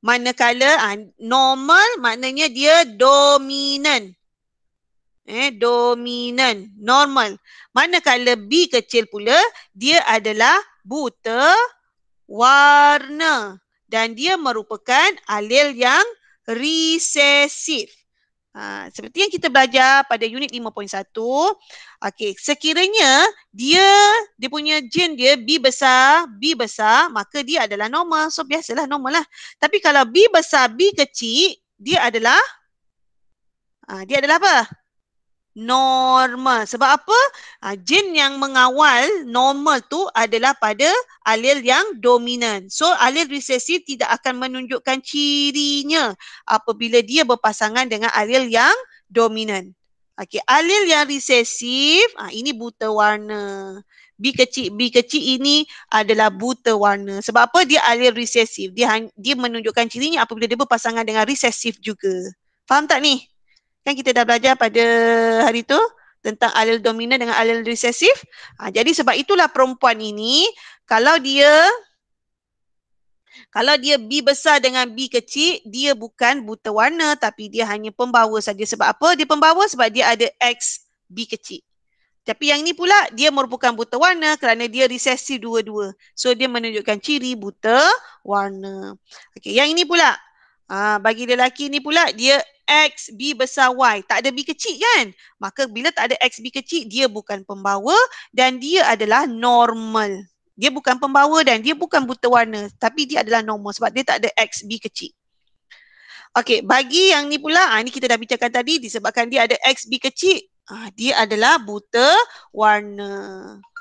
Manakala ah, normal maknanya dia dominan. Eh, dominan. Normal. Manakala B kecil pula, dia adalah buta warna. Dan dia merupakan alil yang resesif. Ha, seperti yang kita belajar pada unit 5.1, okay, sekiranya dia dia punya gen dia B besar, B besar, maka dia adalah normal. So, biasalah normal lah. Tapi kalau B besar, B kecil, dia adalah ha, dia adalah apa? normal. Sebab apa? Ha, jin yang mengawal normal tu adalah pada alil yang dominan. So alil resesif tidak akan menunjukkan cirinya apabila dia berpasangan dengan alil yang dominan. Okey, alil yang resesif, ha, ini buta warna. B kecil B kecil ini adalah buta warna. Sebab apa? Dia alil resesif. Dia dia menunjukkan cirinya apabila dia berpasangan dengan resesif juga. Faham tak ni? Kan kita dah belajar pada hari tu tentang alil dominan dengan alil resesif. Ha, jadi sebab itulah perempuan ini kalau dia kalau dia B besar dengan B kecil, dia bukan buta warna tapi dia hanya pembawa saja. Sebab apa dia pembawa? Sebab dia ada X B kecil. Tapi yang ini pula dia merupakan buta warna kerana dia resesif dua-dua. So dia menunjukkan ciri buta warna. Okey, yang ini pula. Ah bagi lelaki ni pula dia X, B besar Y. Tak ada B kecil kan? Maka bila tak ada X, B kecil, dia bukan pembawa dan dia adalah normal. Dia bukan pembawa dan dia bukan buta warna. Tapi dia adalah normal sebab dia tak ada X, B kecil. Okey, bagi yang ni pula, ha, ni kita dah bincangkan tadi disebabkan dia ada X, B kecil. Ha, dia adalah buta warna.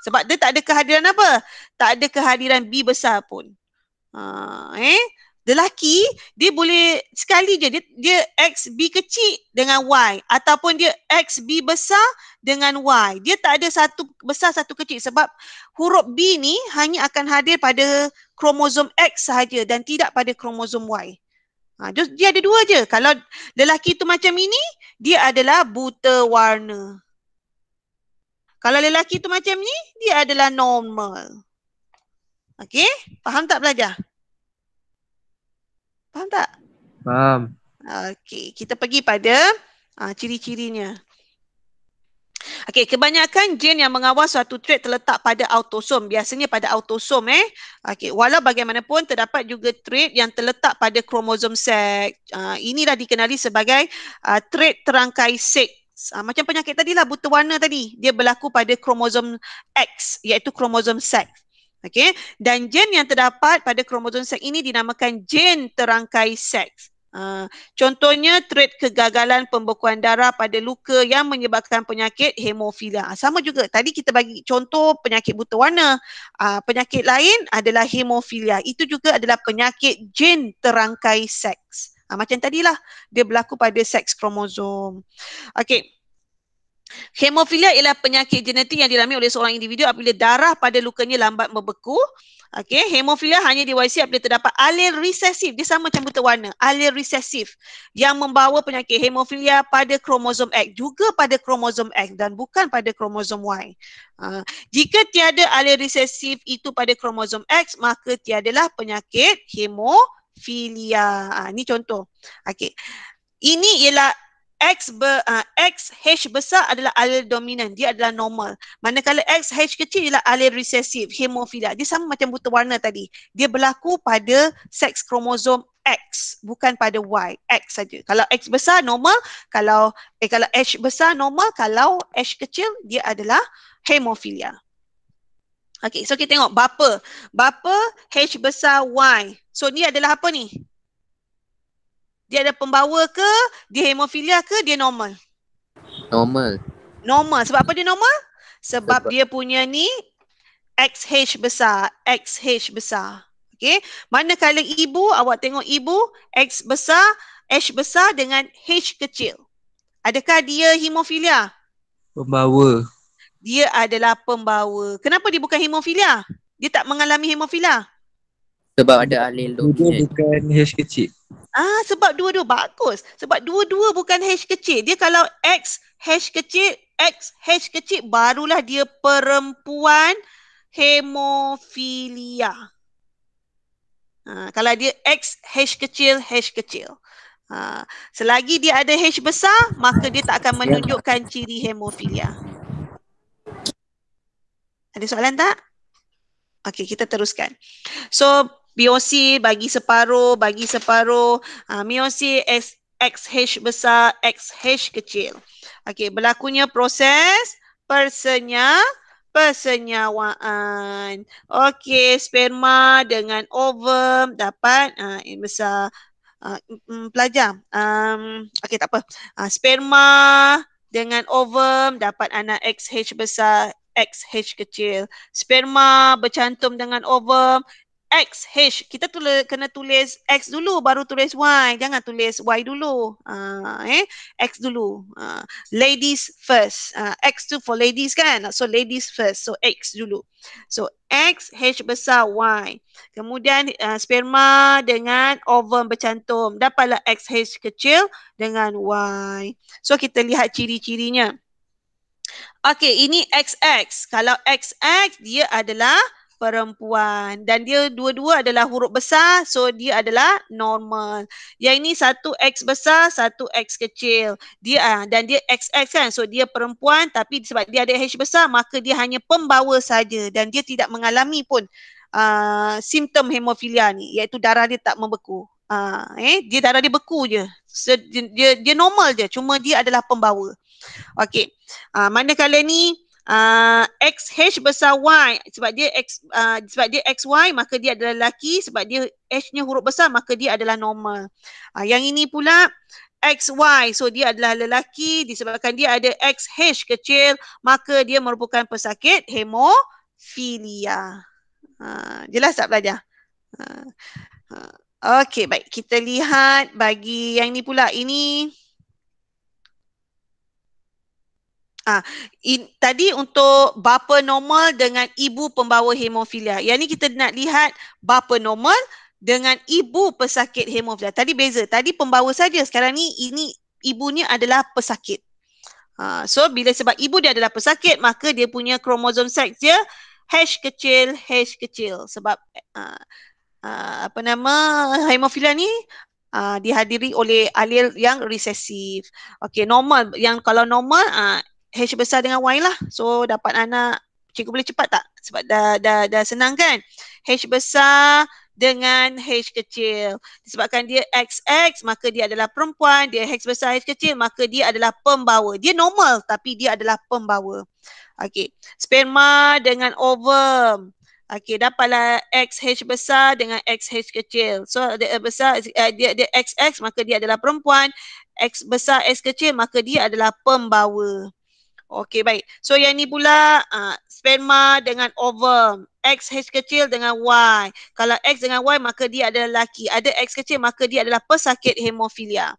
Sebab dia tak ada kehadiran apa? Tak ada kehadiran B besar pun. Ha, eh? lelaki dia boleh sekali je dia dia x b kecil dengan y ataupun dia x b besar dengan y dia tak ada satu besar satu kecil sebab huruf b ni hanya akan hadir pada kromosom x sahaja dan tidak pada kromosom y ha dia ada dua je kalau lelaki tu macam ini dia adalah buta warna kalau lelaki tu macam ni dia adalah normal okay faham tak pelajar Faham tak? Faham. Okey, kita pergi pada uh, ciri-cirinya. Okey, kebanyakan gen yang mengawal suatu trait terletak pada autosom. Biasanya pada autosom eh. Okey, walau bagaimanapun terdapat juga trait yang terletak pada kromosom seks. Uh, dah dikenali sebagai uh, trait terangkai seks. Uh, ah, macam penyakit tadilah, buta warna tadi. Dia berlaku pada kromosom X, iaitu kromosom seks. Okay, dan gen yang terdapat pada kromosom seks ini dinamakan gen terangkai seks. Uh, contohnya trait kegagalan pembekuan darah pada luka yang menyebabkan penyakit hemofilia. Ah, sama juga tadi kita bagi contoh penyakit buta warna. Uh, penyakit lain adalah hemofilia. Itu juga adalah penyakit gen terangkai seks. Uh, macam tadilah dia berlaku pada seks kromosom. Okay. Hemofilia ialah penyakit genetik yang dialami oleh seorang individu apabila darah pada lukanya lambat membeku. Okey, hemofilia hanya diwarisi apabila terdapat alir resesif. Dia sama macam buta warna, alir resesif yang membawa penyakit hemofilia pada kromosom X juga pada kromosom X dan bukan pada kromosom Y. Uh, jika tiada alir resesif itu pada kromosom X, maka tiadalah penyakit hemofilia. Uh, ha, ini contoh. Okey. Ini ialah X ber, uh, ah, X H besar adalah alil dominan. Dia adalah normal. Manakala X H kecil ialah alil resesif, hemofilia. Dia sama macam buta warna tadi. Dia berlaku pada seks kromosom X bukan pada Y X saja. Kalau X besar normal, kalau eh kalau H besar normal, kalau H kecil dia adalah hemofilia. Okay, so kita tengok bapa bapa H besar Y. So ni adalah apa ni? dia ada pembawa ke, dia hemofilia ke, dia normal? Normal. Normal. Sebab apa dia normal? Sebab, Sebab dia punya ni XH besar, XH besar. Okay. Manakala ibu, awak tengok ibu, X besar, H besar dengan H kecil. Adakah dia hemofilia? Pembawa. Dia adalah pembawa. Kenapa dia bukan hemofilia? Dia tak mengalami hemofilia? Sebab ada alil. Dia bukan H kecil. Ah sebab dua-dua bagus. Sebab dua-dua bukan hash kecil. Dia kalau X hash kecil, X hash kecil barulah dia perempuan hemofilia. Ah kalau dia X hash kecil, hash kecil. Ah selagi dia ada hash besar, maka dia tak akan menunjukkan ciri hemofilia. Ada soalan tak? Okey, kita teruskan. So, BOC bagi separuh, bagi separuh. Ha, ah, BOC X, XH besar, XH kecil. Okey, berlakunya proses persenya persenyawaan. Okey, sperma dengan ovum dapat uh, besar. Uh, um, pelajar, um, okey tak apa. Uh, sperma dengan ovum dapat anak XH besar, XH kecil. Sperma bercantum dengan ovum, X, H. Kita tulis, kena tulis X dulu baru tulis Y. Jangan tulis Y dulu. Uh, eh? X dulu. Uh, ladies first. Uh, X tu for ladies kan? So, ladies first. So, X dulu. So, X, H besar, Y. Kemudian, uh, sperma dengan ovum bercantum. Dapatlah X, H kecil dengan Y. So, kita lihat ciri-cirinya. okay ini XX. Kalau XX, dia adalah perempuan dan dia dua-dua adalah huruf besar so dia adalah normal. Yang ini satu x besar, satu x kecil. Dia ah, dan dia xx kan. So dia perempuan tapi sebab dia ada h besar maka dia hanya pembawa saja dan dia tidak mengalami pun uh, simptom hemofilia ni iaitu darah dia tak membeku. Uh, eh dia darah dia beku je. So, dia, dia dia normal je cuma dia adalah pembawa. Okey. Uh, manakala ni uh, H besar Y sebab dia X uh, sebab dia X Y, maka dia adalah laki. sebab dia H-nya huruf besar maka dia adalah normal. Uh, yang ini pula X Y, so dia adalah lelaki disebabkan dia ada X H kecil maka dia merupakan pesakit hemofilia. Uh, jelas tak pelajar? Uh, uh, Okey baik kita lihat bagi yang ini pula ini Ah, in, tadi untuk bapa normal dengan ibu pembawa hemofilia. Yang ni kita nak lihat bapa normal dengan ibu pesakit hemofilia. Tadi beza. Tadi pembawa saja. Sekarang ni ini ibunya adalah pesakit. Ah, so bila sebab ibu dia adalah pesakit maka dia punya kromosom seks dia H kecil, H kecil. Sebab ah, ah, apa nama hemofilia ni Uh, dihadiri oleh alil yang resesif. Okay, normal. Yang kalau normal, uh, hash besar dengan wine lah. So dapat anak, cikgu boleh cepat tak? Sebab dah, dah, dah senang kan? Hash besar dengan H kecil. Disebabkan dia XX maka dia adalah perempuan, dia hex besar H kecil maka dia adalah pembawa. Dia normal tapi dia adalah pembawa. Okay, Sperma dengan ovum. Okay, dapatlah X XH besar dengan X XH kecil. So dia besar eh, dia dia XX maka dia adalah perempuan, X besar X kecil maka dia adalah pembawa. Okey baik. So yang ni pula uh, sperma dengan ovum. X H kecil dengan Y. Kalau X dengan Y maka dia adalah lelaki. Ada X kecil maka dia adalah pesakit hemofilia.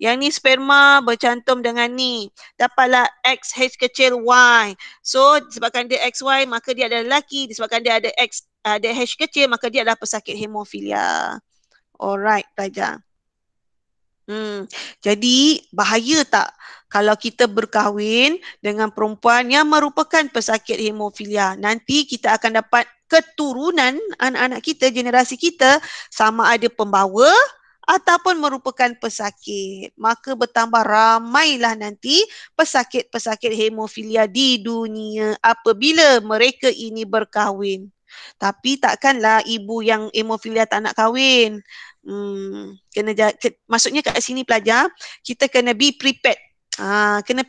Yang ni sperma bercantum dengan ni. Dapatlah X H kecil Y. So disebabkan dia x y maka dia adalah lelaki. Disebabkan dia ada X ada H kecil maka dia adalah pesakit hemofilia. Alright, pelajar. Hmm. Jadi bahaya tak kalau kita berkahwin dengan perempuan yang merupakan pesakit hemofilia nanti kita akan dapat keturunan anak-anak kita generasi kita sama ada pembawa ataupun merupakan pesakit maka bertambah ramailah nanti pesakit-pesakit hemofilia di dunia apabila mereka ini berkahwin tapi takkanlah ibu yang hemofilia tak nak kahwin hmm kena ke, maksudnya kat sini pelajar kita kena be prepared Ah, kena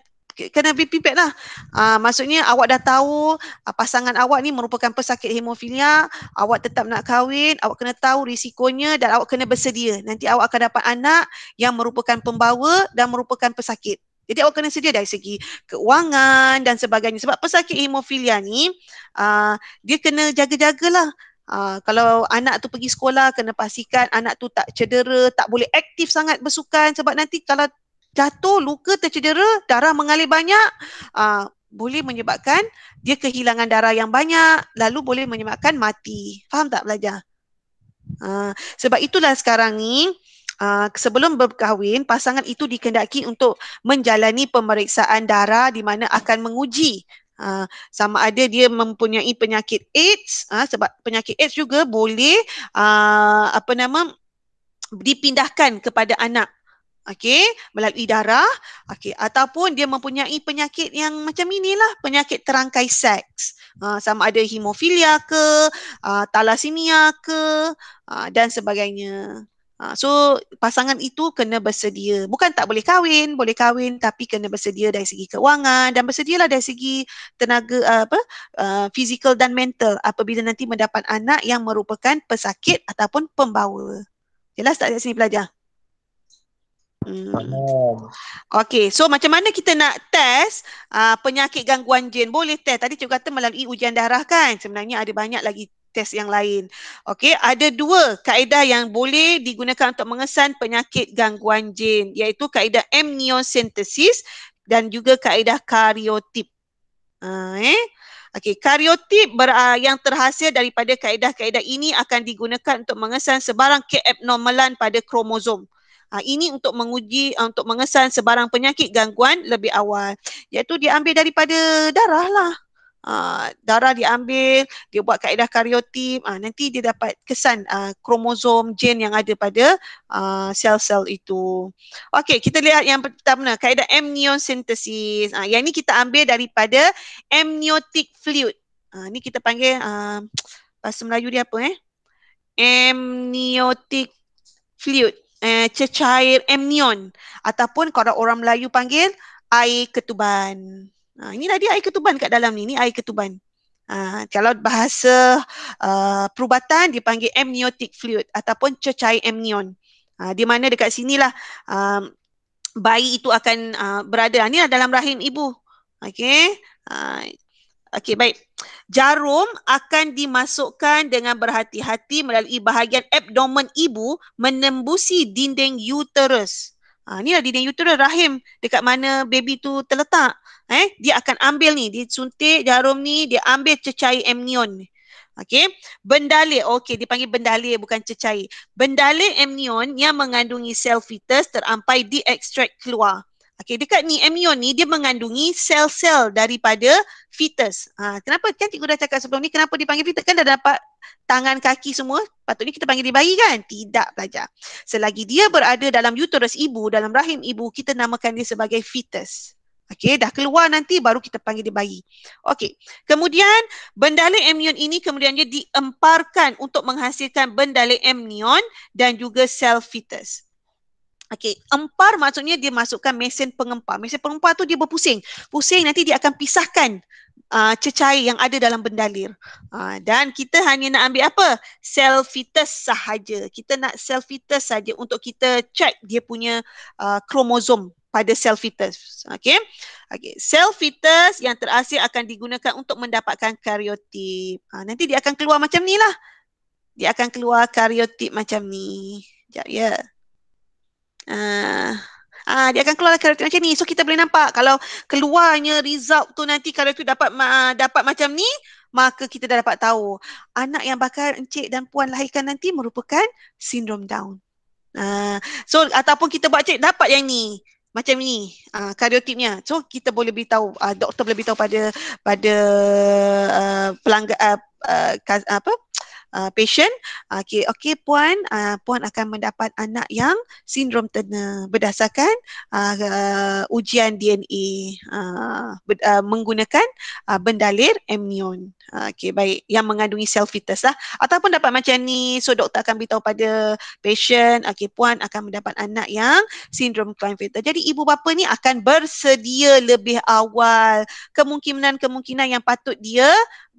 kena pipi pet lah. Ah, maksudnya awak dah tahu ah, pasangan awak ni merupakan pesakit hemofilia, awak tetap nak kahwin, awak kena tahu risikonya dan awak kena bersedia. Nanti awak akan dapat anak yang merupakan pembawa dan merupakan pesakit. Jadi awak kena sedia dari segi keuangan dan sebagainya. Sebab pesakit hemofilia ni, ah, dia kena jaga-jagalah. Uh, kalau anak tu pergi sekolah kena pastikan anak tu tak cedera tak boleh aktif sangat bersukan sebab nanti kalau jatuh, luka tercedera, darah mengalir banyak, uh, boleh menyebabkan dia kehilangan darah yang banyak, lalu boleh menyebabkan mati. Faham tak pelajar? Uh, ah, sebab itulah sekarang ni, Uh, sebelum berkahwin, pasangan itu dikendaki untuk menjalani pemeriksaan darah di mana akan menguji uh, sama ada dia mempunyai penyakit AIDS uh, sebab penyakit AIDS juga boleh uh, apa nama dipindahkan kepada anak okey melalui darah okey ataupun dia mempunyai penyakit yang macam inilah penyakit terangkai seks uh, sama ada hemofilia ke uh, ah, talasemia ke uh, dan sebagainya uh, so pasangan itu kena bersedia bukan tak boleh kahwin boleh kahwin tapi kena bersedia dari segi kewangan dan bersedialah dari segi tenaga uh, apa uh, physical dan mental apabila nanti mendapat anak yang merupakan pesakit ataupun pembawa jelas tak di sini pelajar Hmm. Okay, so macam mana kita nak test uh, penyakit gangguan jin? Boleh test. Tadi cikgu kata melalui ujian darah kan? Sebenarnya ada banyak lagi test yang lain. Okay, ada dua kaedah yang boleh digunakan untuk mengesan penyakit gangguan jin iaitu kaedah amniocentesis dan juga kaedah karyotip. Uh, ah, eh? Okey, karyotip ber, uh, yang terhasil daripada kaedah-kaedah ini akan digunakan untuk mengesan sebarang keabnormalan pada kromosom. Ha, ini untuk menguji, ah, untuk mengesan sebarang penyakit gangguan lebih awal. Iaitu diambil daripada darah lah. Ha, darah diambil, dia buat kaedah karyotip. ha, nanti dia dapat kesan ha, kromosom, gen yang ada pada ha, sel-sel itu. Okey, kita lihat yang pertama, kaedah amniosintesis. Ha, yang ini kita ambil daripada amniotic fluid. Ha, ini kita panggil, ha, bahasa Melayu dia apa eh? Amniotic fluid eh, cecair amnion ataupun kalau orang Melayu panggil air ketuban. Ha, inilah dia air ketuban kat dalam ni, ini air ketuban. Ha, kalau bahasa uh, perubatan dipanggil amniotic fluid ataupun cecair amnion. Ha, di mana dekat sinilah um, bayi itu akan uh, berada. Ha, inilah dalam rahim ibu. Okay. Uh, ha, Okey baik. Jarum akan dimasukkan dengan berhati-hati melalui bahagian abdomen ibu menembusi dinding uterus. Ha, lah dinding uterus rahim dekat mana baby tu terletak. Eh, dia akan ambil ni, dia suntik jarum ni, dia ambil cecair amnion ni. Okey, bendalir. Okey, dipanggil bendalir bukan cecair. Bendalir amnion yang mengandungi sel fetus terampai di ekstrak keluar. Okay, dekat ni amnion ni dia mengandungi sel-sel daripada fetus. Ha, kenapa? Kan cikgu dah cakap sebelum ni kenapa dipanggil fetus? Kan dah dapat tangan kaki semua. Patutnya kita panggil dia bayi kan? Tidak pelajar. Selagi dia berada dalam uterus ibu, dalam rahim ibu, kita namakan dia sebagai fetus. Okey, dah keluar nanti baru kita panggil dia bayi. Okey. Kemudian bendala amnion ini kemudian dia diemparkan untuk menghasilkan bendala amnion dan juga sel fetus. Okey, empar maksudnya dia masukkan mesin pengempar. Mesin pengempar tu dia berpusing. Pusing nanti dia akan pisahkan uh, cecair yang ada dalam bendalir. Uh, dan kita hanya nak ambil apa? sel fetus sahaja. Kita nak sel fetus sahaja untuk kita check dia punya uh, kromosom pada sel fetus. Okey. Okey, sel fetus yang terakhir akan digunakan untuk mendapatkan karyotip. Uh, nanti dia akan keluar macam ni lah. Dia akan keluar karyotip macam ni. Sekejap, ya. Yeah. Ah, uh, uh, dia akan keluar karakter macam ni. So kita boleh nampak kalau keluarnya result tu nanti kalau tu dapat uh, dapat macam ni, maka kita dah dapat tahu anak yang bakal encik dan puan lahirkan nanti merupakan sindrom down. Uh, so ataupun kita buat cek dapat yang ni macam ni uh, ah, kariotipnya. So kita boleh beritahu uh, doktor boleh lebih tahu pada pada uh, pelanggan uh, uh, apa uh, uh, patient. Okey, okey puan, uh, puan akan mendapat anak yang sindrom Turner berdasarkan uh, uh, ujian DNA uh, ber, uh, menggunakan uh, bendalir amnion. Uh, okey, baik yang mengandungi sel fetus lah ataupun dapat macam ni so doktor akan beritahu pada patient, okey puan akan mendapat anak yang sindrom Klinefelter. Jadi ibu bapa ni akan bersedia lebih awal kemungkinan-kemungkinan yang patut dia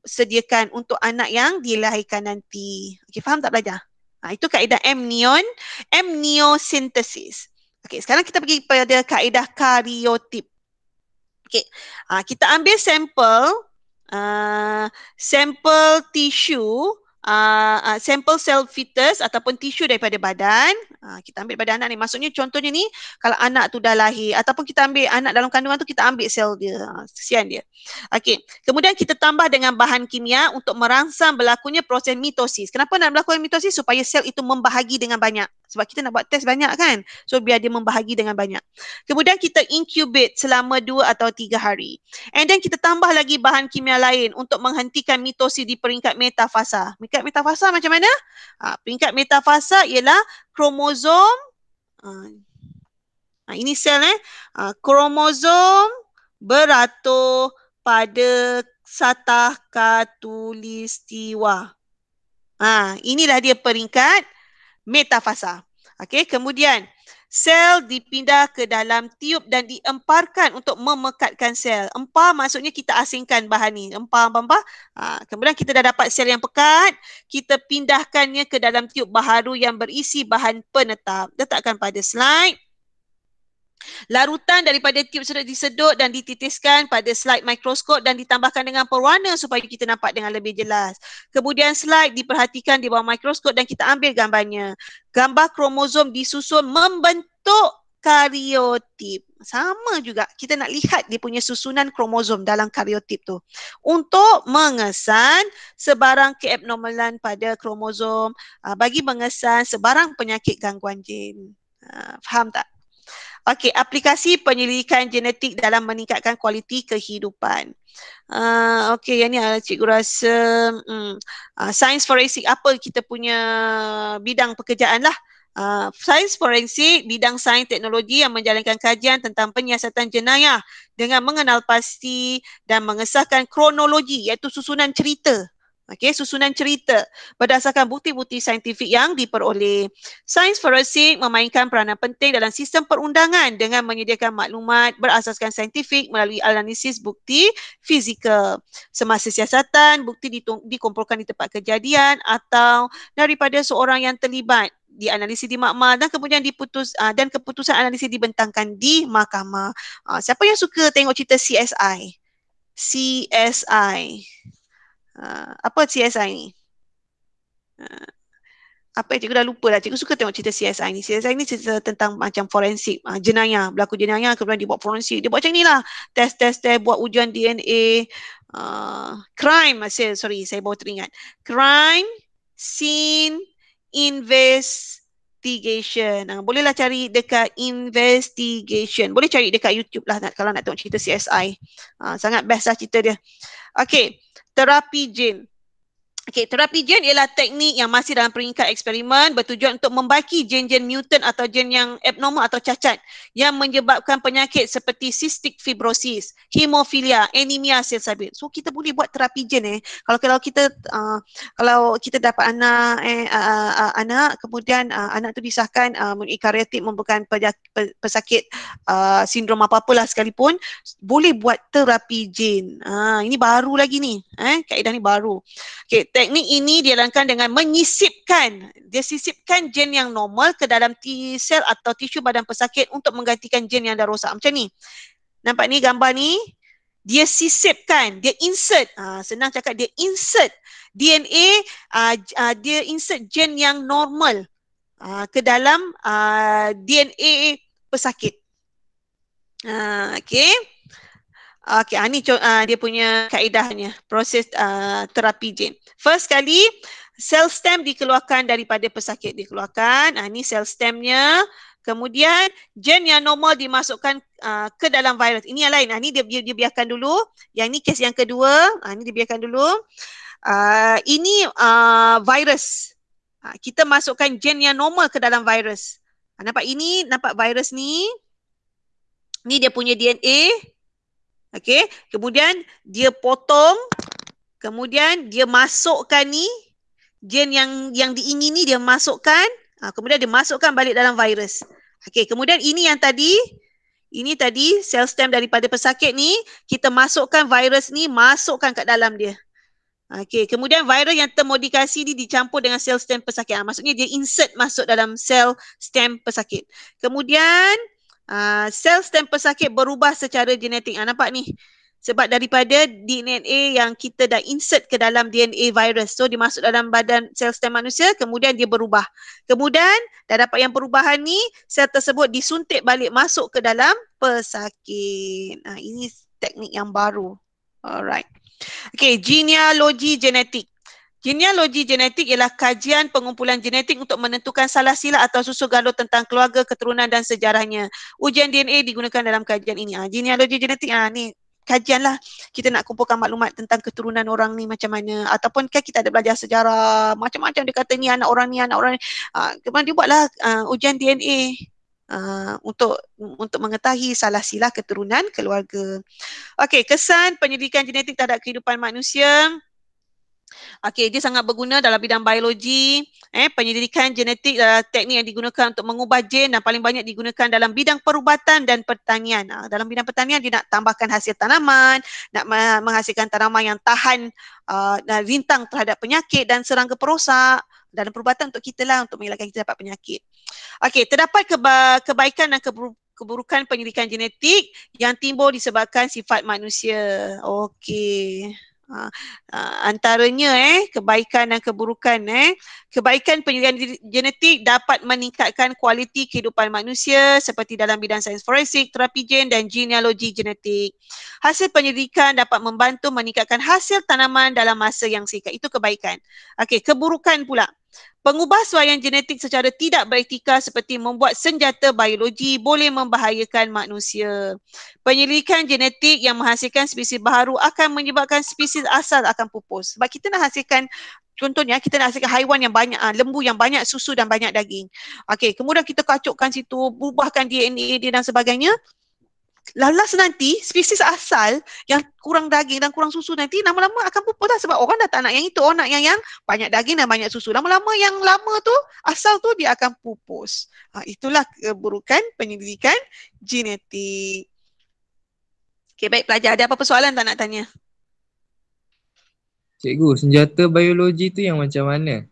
sediakan untuk anak yang dilahirkan nanti. Okey, faham tak belajar? Ha, itu kaedah amnion, amniosintesis. Okey, sekarang kita pergi pada kaedah karyotip. Okey, ha, kita ambil sampel uh, sampel tisu uh, sample sel fetus ataupun tisu daripada badan. Uh, kita ambil pada anak ni. Maksudnya contohnya ni kalau anak tu dah lahir ataupun kita ambil anak dalam kandungan tu kita ambil sel dia. Uh, dia. Okey. Kemudian kita tambah dengan bahan kimia untuk merangsang berlakunya proses mitosis. Kenapa nak berlakunya mitosis? Supaya sel itu membahagi dengan banyak sebab kita nak buat test banyak kan so biar dia membahagi dengan banyak kemudian kita incubate selama dua atau tiga hari and then kita tambah lagi bahan kimia lain untuk menghentikan mitosis di peringkat metafasa peringkat metafasa macam mana ha, peringkat metafasa ialah kromosom ha, ha ini sel eh ha, kromosom beratur pada satah katulistiwa ha, inilah dia peringkat metafasa. Okey, kemudian sel dipindah ke dalam tiub dan diemparkan untuk memekatkan sel. Empar maksudnya kita asingkan bahan ni. Empar apa empar? Ha, kemudian kita dah dapat sel yang pekat, kita pindahkannya ke dalam tiub baharu yang berisi bahan penetap. Letakkan pada slide. Larutan daripada tube sudah disedut dan dititiskan pada slide mikroskop dan ditambahkan dengan pewarna supaya kita nampak dengan lebih jelas. Kemudian slide diperhatikan di bawah mikroskop dan kita ambil gambarnya. Gambar kromosom disusun membentuk kariotip. Sama juga kita nak lihat dia punya susunan kromosom dalam kariotip tu Untuk mengesan sebarang keabnormalan pada kromosom ah, Bagi mengesan sebarang penyakit gangguan gen. Ah, faham tak? Okey, aplikasi penyelidikan genetik dalam meningkatkan kualiti kehidupan. Uh, Okey, yang ni uh, cikgu rasa um, uh, sains forensik apa kita punya bidang pekerjaan lah. Uh, sains forensik bidang sains teknologi yang menjalankan kajian tentang penyiasatan jenayah dengan mengenal pasti dan mengesahkan kronologi iaitu susunan cerita Okey, susunan cerita berdasarkan bukti-bukti saintifik yang diperoleh. Sains forensik memainkan peranan penting dalam sistem perundangan dengan menyediakan maklumat berasaskan saintifik melalui analisis bukti fizikal. Semasa siasatan, bukti dikumpulkan di tempat kejadian atau daripada seorang yang terlibat dianalisis di makmal dan kemudian diputus aa, ah, dan keputusan analisis dibentangkan di mahkamah. Aa, ah, siapa yang suka tengok cerita CSI? CSI. Uh, apa CSI ni? Uh, apa cikgu dah lupa dah. Cikgu suka tengok cerita CSI ni. CSI ni cerita tentang macam forensik. Uh, jenayah. Berlaku jenayah. Kemudian dia buat forensik. Dia buat macam ni lah. Test, test, test. Buat ujian DNA. Uh, crime. Saya, sorry. Saya baru teringat. Crime. Scene. investigation. Ha, bolehlah cari dekat investigation. Boleh cari dekat YouTube lah nak, kalau nak tengok cerita CSI. Ha, sangat best lah cerita dia. Okay. therapy gene Okay, terapi gen ialah teknik yang masih dalam peringkat eksperimen bertujuan untuk membaiki gen-gen mutant atau gen yang abnormal atau cacat yang menyebabkan penyakit seperti cystic fibrosis, hemophilia, anemia sel sabit. So kita boleh buat terapi gen eh. Kalau kalau kita uh, kalau kita dapat anak eh uh, uh, anak kemudian uh, anak tu disahkan uh, mempunyai karyotip membukan pesakit uh, sindrom apa-apalah sekalipun boleh buat terapi gen. Uh, ini baru lagi ni eh kaedah ni baru. Okay, Teknik ini dilakukan dengan menyisipkan, dia sisipkan gen yang normal ke dalam T cell atau tisu badan pesakit untuk menggantikan gen yang dah rosak. Macam ni. Nampak ni gambar ni? Dia sisipkan, dia insert. Ha, senang cakap dia insert DNA, aa, ha, ha, dia insert gen yang normal aa, ha, ke dalam aa, DNA pesakit. Uh, okay. Okay, ah, ni uh, dia punya kaedahnya, proses uh, terapi gen. First kali, sel stem dikeluarkan daripada pesakit dikeluarkan. Ah, ni sel stemnya. Kemudian gen yang normal dimasukkan uh, ke dalam virus. Ini yang lain. Ah, ni dia, dia, dia biarkan dulu. Yang ni kes yang kedua. Ah, ni dia biarkan dulu. Uh, ini uh, virus. Uh, kita masukkan gen yang normal ke dalam virus. Uh, nampak ini, nampak virus ni. Ni dia punya DNA. Okey, kemudian dia potong, kemudian dia masukkan ni gen yang yang diingini dia masukkan, ha, kemudian dia masukkan balik dalam virus. Okey, kemudian ini yang tadi ini tadi sel stem daripada pesakit ni kita masukkan virus ni masukkan kat dalam dia. Okey, kemudian virus yang termodifikasi ni dicampur dengan sel stem pesakit. Ha, maksudnya dia insert masuk dalam sel stem pesakit. Kemudian Ah, sel stem pesakit berubah secara genetik. Ah, nampak ni? Sebab daripada DNA yang kita dah insert ke dalam DNA virus. So dia masuk dalam badan sel stem manusia kemudian dia berubah. Kemudian dah dapat yang perubahan ni sel tersebut disuntik balik masuk ke dalam pesakit. Ah, ini teknik yang baru. Alright. Okay, genealogy genetik. Genealogi genetik ialah kajian pengumpulan genetik untuk menentukan salah silah atau susu galur tentang keluarga, keturunan dan sejarahnya. Ujian DNA digunakan dalam kajian ini. Ha, genealogi genetik ha, ni kajian lah. Kita nak kumpulkan maklumat tentang keturunan orang ni macam mana. Ataupun kan kita ada belajar sejarah. Macam-macam dia kata ni anak orang ni, anak orang ni. Ha, ah, kemudian dia buatlah ha, ujian DNA. Uh, untuk untuk mengetahui salah silah keturunan keluarga. Okey, kesan penyelidikan genetik terhadap kehidupan manusia. Okey, dia sangat berguna dalam bidang biologi, eh penyelidikan genetik adalah teknik yang digunakan untuk mengubah gen dan paling banyak digunakan dalam bidang perubatan dan pertanian. Uh, dalam bidang pertanian dia nak tambahkan hasil tanaman, nak menghasilkan tanaman yang tahan uh, rintang terhadap penyakit dan serangga perosak dalam perubatan untuk kita lah untuk mengelakkan kita dapat penyakit. Okey, terdapat keba- kebaikan dan keburukan keburukan penyelidikan genetik yang timbul disebabkan sifat manusia. Okey. Ha, ha, antaranya eh kebaikan dan keburukan eh kebaikan penyelidikan genetik dapat meningkatkan kualiti kehidupan manusia seperti dalam bidang sains forensik terapi gen dan genealogi genetik hasil penyelidikan dapat membantu meningkatkan hasil tanaman dalam masa yang singkat itu kebaikan okey keburukan pula Pengubahsuaian genetik secara tidak beretika seperti membuat senjata biologi boleh membahayakan manusia. Penyelidikan genetik yang menghasilkan spesies baru akan menyebabkan spesies asal akan pupus. Sebab kita nak hasilkan contohnya kita nak hasilkan haiwan yang banyak ah, lembu yang banyak susu dan banyak daging. Okey, kemudian kita kacukkan situ, ubahkan DNA dia dan sebagainya, Lalas nanti spesies asal yang kurang daging dan kurang susu nanti lama-lama akan pupus lah sebab orang dah tak nak yang itu orang nak yang yang banyak daging dan banyak susu lama-lama yang lama tu asal tu dia akan pupus ha, itulah keburukan penyelidikan genetik Okay, baik pelajar ada apa-apa soalan tak nak tanya? Cikgu, senjata biologi tu yang macam mana?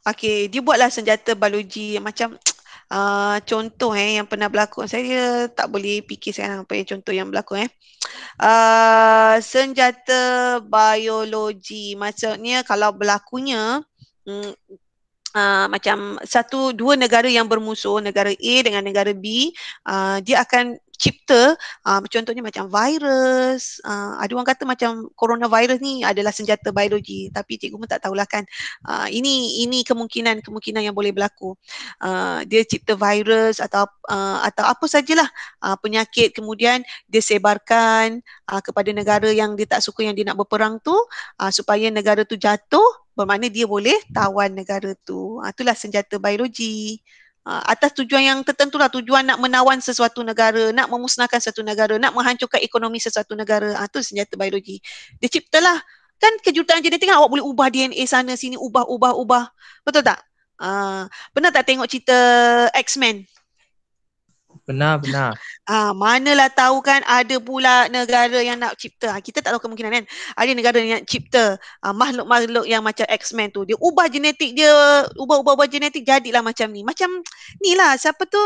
Okay, dia buatlah senjata biologi yang macam Ah, contoh eh yang pernah berlaku saya tak boleh fikir sekarang apa yang contoh yang berlaku eh uh, senjata biologi maksudnya kalau berlakunya hmm, uh, macam satu dua negara yang bermusuh negara A dengan negara B uh, dia akan cipta uh, contohnya macam virus uh, ada orang kata macam coronavirus ni adalah senjata biologi tapi cikgu pun tak tahulah kan uh, ini ini kemungkinan-kemungkinan yang boleh berlaku uh, dia cipta virus atau uh, atau apa sajalah uh, penyakit kemudian dia sebarkan uh, kepada negara yang dia tak suka yang dia nak berperang tu uh, supaya negara tu jatuh bermakna dia boleh tawan negara tu. Ha, itulah senjata biologi. Ha, atas tujuan yang tertentu lah, tujuan nak menawan sesuatu negara, nak memusnahkan sesuatu negara, nak menghancurkan ekonomi sesuatu negara. Ha, itu senjata biologi. Dia ciptalah. Kan kejutan genetik tinggal kan, awak boleh ubah DNA sana sini, ubah, ubah, ubah. Betul tak? Ha, pernah tak tengok cerita X-Men? Benar, benar. Ah, manalah tahu kan ada pula negara yang nak cipta. Ah, kita tak tahu kemungkinan kan. Ada negara yang nak cipta ah, makhluk-makhluk yang macam X-Men tu. Dia ubah genetik dia, ubah-ubah ubah genetik jadilah macam ni. Macam ni lah siapa tu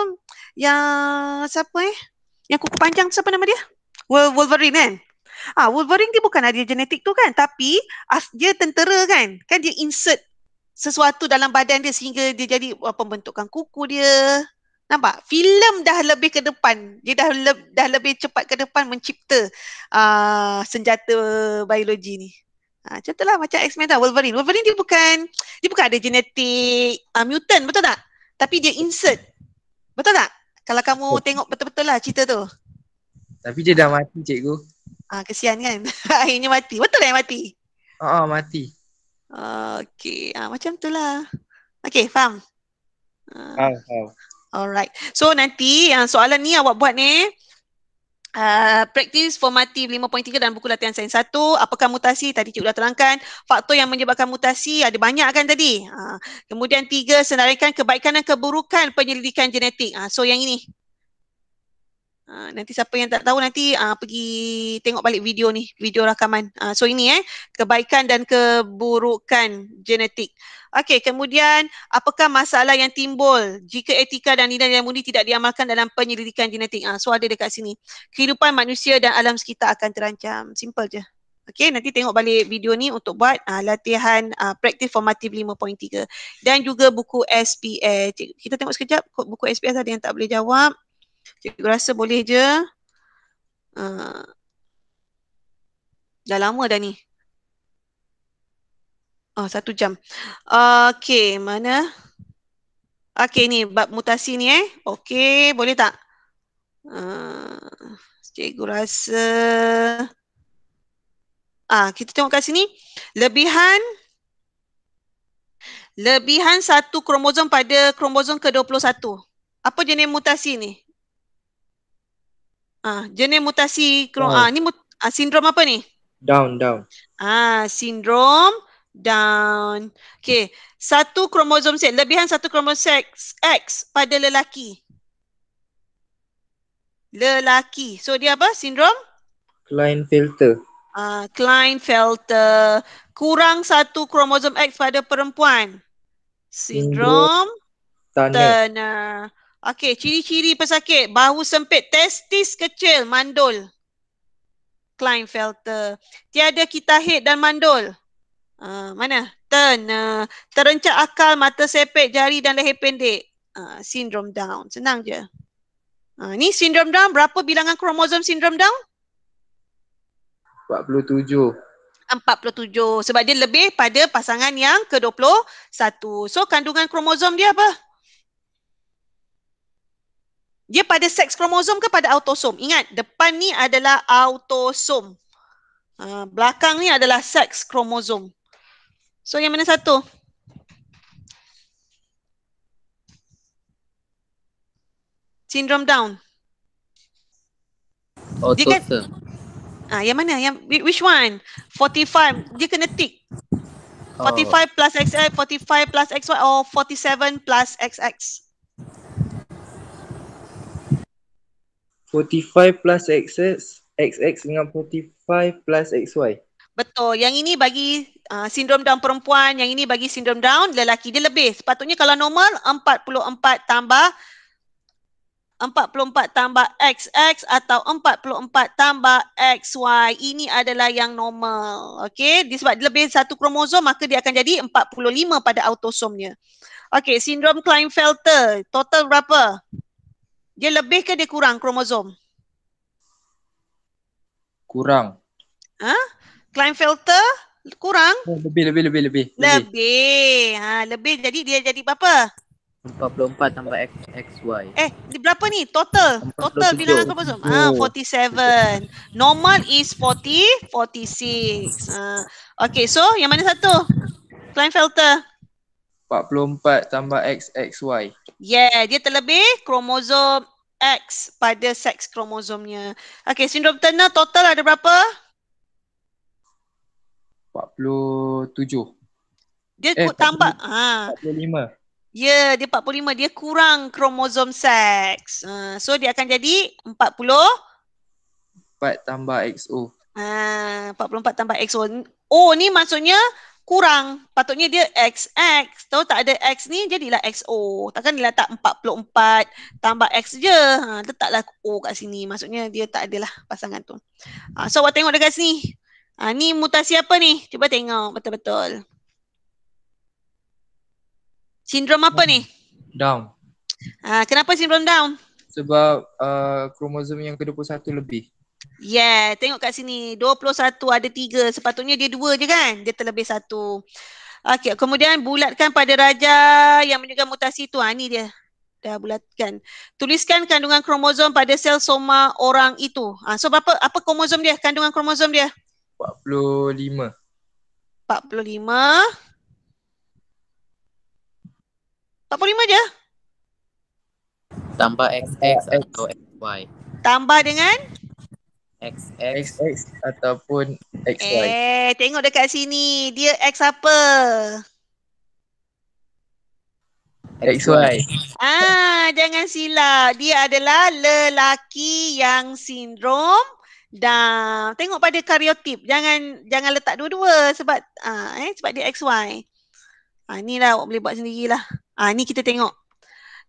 yang siapa eh? Yang kuku panjang siapa nama dia? Wolverine kan? Ah, Wolverine dia bukan ada genetik tu kan. Tapi dia tentera kan. Kan dia insert sesuatu dalam badan dia sehingga dia jadi ah, pembentukan kuku dia. Nampak? Filem dah lebih ke depan. Dia dah le- dah lebih cepat ke depan mencipta uh, senjata biologi ni. Ha, contohlah macam X-Men tau, Wolverine. Wolverine dia bukan dia bukan ada genetik uh, mutant, betul tak? Tapi dia insert. Betul tak? Kalau kamu oh. tengok betul-betul lah cerita tu. Tapi dia dah mati, cikgu. Ah, ha, kesian kan? Akhirnya mati. Betul yang mati? Oh, oh mati. Okay, ha, macam tu lah. Okay, ha. faham? Faham, uh. faham. Oh, Alright. So nanti yang ah, soalan ni awak buat ni Uh, practice formatif 5.3 dalam buku latihan sains 1 Apakah mutasi? Tadi cikgu dah terangkan Faktor yang menyebabkan mutasi ada banyak kan tadi uh, Kemudian tiga, senarikan kebaikan dan keburukan penyelidikan genetik uh, So yang ini, Ah, nanti siapa yang tak tahu nanti uh, pergi tengok balik video ni, video rakaman. Uh, so ini eh, kebaikan dan keburukan genetik. Okey, kemudian apakah masalah yang timbul jika etika dan nilai yang mudi tidak diamalkan dalam penyelidikan genetik? Uh, so ada dekat sini. Kehidupan manusia dan alam sekitar akan terancam. Simple je. Okey, nanti tengok balik video ni untuk buat uh, latihan uh, practice formative 5.3 dan juga buku SPS. Kita tengok sekejap buku SPS ada yang tak boleh jawab. Cikgu rasa boleh je. Uh, dah lama dah ni. Oh, satu jam. Uh, okay, mana? Okay, ni bab mutasi ni eh. Okay, boleh tak? Uh, cikgu rasa... Ah, kita tengok kat sini. Lebihan lebihan satu kromosom pada kromosom ke-21. Apa jenis mutasi ni? Ah, jenis mutasi kron ah ni mut, ah, sindrom apa ni? Down down. Ah, sindrom down. Okey, satu kromosom set, lebihan satu kromosom X, X pada lelaki. Lelaki. So dia apa? Sindrom Klinefelter. Ah, Klinefelter. Kurang satu kromosom X pada perempuan. Sindrom, Turner. Okey, ciri-ciri pesakit. Bahu sempit, testis kecil, mandul. Kleinfelter. Tiada kita hit dan mandul. Uh, mana? Turn. Uh, terencak akal, mata sepit, jari dan leher pendek. Uh, ah, sindrom down. Senang je. Uh, ni sindrom down, berapa bilangan kromosom sindrom down? 47. 47. Sebab dia lebih pada pasangan yang ke-21. So kandungan kromosom dia apa? Dia pada seks kromosom ke pada autosom? Ingat, depan ni adalah autosom. Uh, belakang ni adalah seks kromosom. So yang mana satu? Sindrom Down. Autosom. Dia kan, ah, yang mana? Yang, which one? 45. Dia kena tick. 45 oh. plus XY, 45 plus XY or 47 plus XX. 45 plus XX, XX dengan 45 plus XY. Betul. Yang ini bagi uh, sindrom down perempuan, yang ini bagi sindrom down lelaki. Dia lebih. Sepatutnya kalau normal, 44 tambah 44 tambah XX atau 44 tambah XY. Ini adalah yang normal. Okey. Disebab lebih satu kromosom, maka dia akan jadi 45 pada autosomnya. Okey. Sindrom Klinefelter. Total berapa? Dia lebih ke dia kurang kromosom? Kurang. Ha? Climb filter kurang? Oh, lebih, lebih, lebih, lebih. Lebih. Ha, lebih jadi dia jadi berapa? 44 tambah X, XY. Eh, berapa ni? Total. Total bilangan kromosom. Ha, 47. Normal is 40, 46. Ha. Okay, so yang mana satu? Klein filter. 44 tambah X X Y. Yeah, dia terlebih kromosom X pada seks kromosomnya. Okay, sindrom Turner total ada berapa? 47. Dia eh, tambah. 45. Ha. 45. Ya, yeah, dia 45. Dia kurang kromosom seks. Uh, so dia akan jadi 40. 4 tambah XO. Ah, ha, uh, 44 tambah XO. Oh, ni maksudnya kurang. Patutnya dia XX. Tahu tak ada X ni jadilah XO. Takkan dia letak 44 tambah X je. Ha, letaklah O kat sini. Maksudnya dia tak adalah pasangan tu. Ha, so awak tengok dekat sini. Ha, ni mutasi apa ni? Cuba tengok betul-betul. Sindrom apa ni? Down. Ha, kenapa sindrom down? Sebab uh, kromosom yang ke-21 lebih. Yeah, tengok kat sini. 21 ada 3. Sepatutnya dia 2 je kan? Dia terlebih satu. Okey, kemudian bulatkan pada raja yang menyukai mutasi tu. Ha, ni dia. Dah bulatkan. Tuliskan kandungan kromosom pada sel soma orang itu. Ha, so apa? apa kromosom dia? Kandungan kromosom dia? 45. 45. 45 je? Tambah XX atau XY. Tambah dengan? XX. XX ataupun XY. Eh, tengok dekat sini. Dia X apa? XY. Ah, jangan silap. Dia adalah lelaki yang sindrom dan Tengok pada karyotip. Jangan jangan letak dua-dua sebab ah, eh, sebab dia XY. Ah, inilah awak boleh buat sendirilah. Ah, ni kita tengok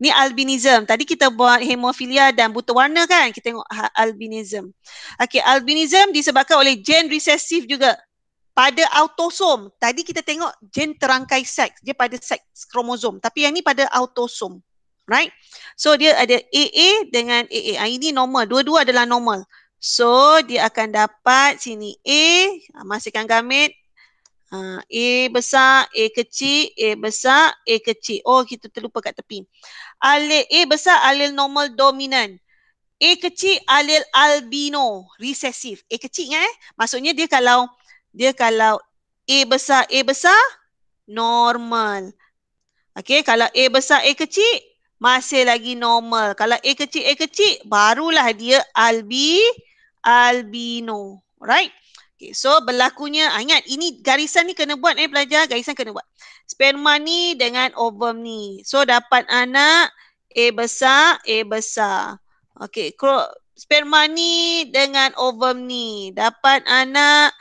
ni albinism. Tadi kita buat hemofilia dan buta warna kan? Kita tengok ha, albinism. Okey, albinism disebabkan oleh gen resesif juga pada autosom. Tadi kita tengok gen terangkai seks. Dia pada seks kromosom. Tapi yang ni pada autosom. Right? So dia ada AA dengan AA. Ha, ah, ini normal. Dua-dua adalah normal. So dia akan dapat sini A. Masihkan gamit. Ha, A besar, A kecil, A besar, A kecil. Oh, kita terlupa kat tepi. Alil A besar, alil normal dominan. A kecil, alil albino, resesif. A kecil kan eh? Maksudnya dia kalau dia kalau A besar, A besar, normal. Okay, kalau A besar, A kecil, masih lagi normal. Kalau A kecil, A kecil, barulah dia albi, albino. Right? Okay, so berlakunya, ah, ingat ini garisan ni kena buat eh pelajar, garisan kena buat. Sperma ni dengan ovum ni. So dapat anak A besar, A besar. Okay, kro- sperma ni dengan ovum ni. Dapat anak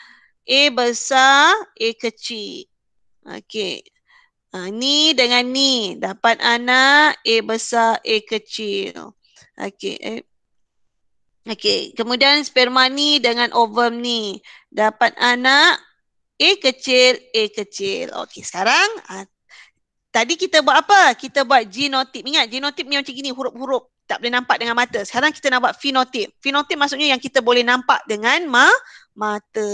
A besar, A kecil. Okay. Ha, ni dengan ni. Dapat anak A besar, A kecil. Okay. Eh. Okay. Kemudian sperma ni dengan ovum ni dapat anak A kecil, A kecil. Okey, sekarang uh, tadi kita buat apa? Kita buat genotip. Ingat, genotip ni macam gini, huruf-huruf tak boleh nampak dengan mata. Sekarang kita nak buat phenotip. Phenotip maksudnya yang kita boleh nampak dengan ma mata.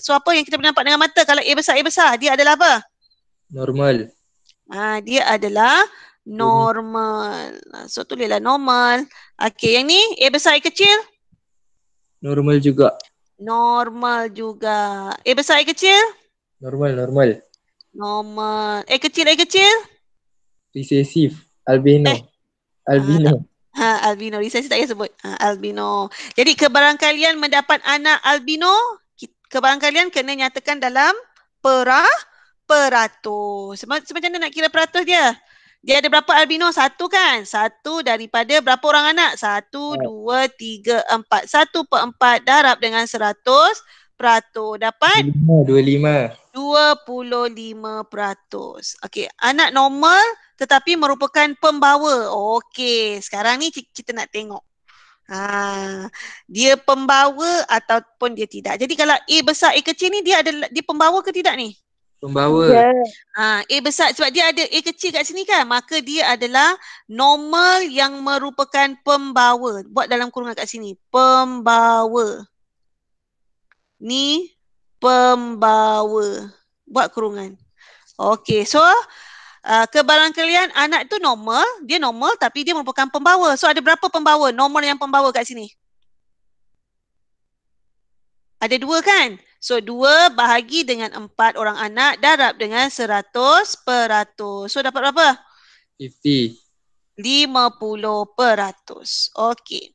So apa yang kita boleh nampak dengan mata? Kalau A besar, A besar, dia adalah apa? Normal. Ah, dia adalah normal. Hmm. So tulislah normal. Okey, yang ni A besar, A kecil? Normal juga. Normal juga. Eh besar eh kecil? Normal, normal. Normal. Eh kecil, eh kecil? Recessive. Albino. Eh. Albino. Ha, ha, albino. Recessive tak payah sebut. Ha, albino. Jadi kebarangkalian mendapat anak albino, kebarangkalian kena nyatakan dalam perah peratus. Macam mana nak kira peratus dia? Dia ada berapa albino? Satu kan? Satu daripada berapa orang anak? Satu, oh. dua, tiga, empat. Satu per empat darab dengan seratus peratus. Dapat? Dua lima. Dua puluh lima peratus. Okey. Anak normal tetapi merupakan pembawa. Okey. Sekarang ni kita nak tengok. Ha, dia pembawa ataupun dia tidak. Jadi kalau A besar A kecil ni dia ada dia pembawa ke tidak ni? Pembawa. Yeah. Ha, A besar sebab dia ada A kecil kat sini kan. Maka dia adalah normal yang merupakan pembawa. Buat dalam kurungan kat sini. Pembawa. Ni pembawa. Buat kurungan. Okay so uh, kebarang kalian anak tu normal. Dia normal tapi dia merupakan pembawa. So ada berapa pembawa? Normal yang pembawa kat sini. Ada dua kan? So dua bahagi dengan empat orang anak darab dengan seratus peratus. So dapat berapa? Fifty. Lima puluh peratus. Okay.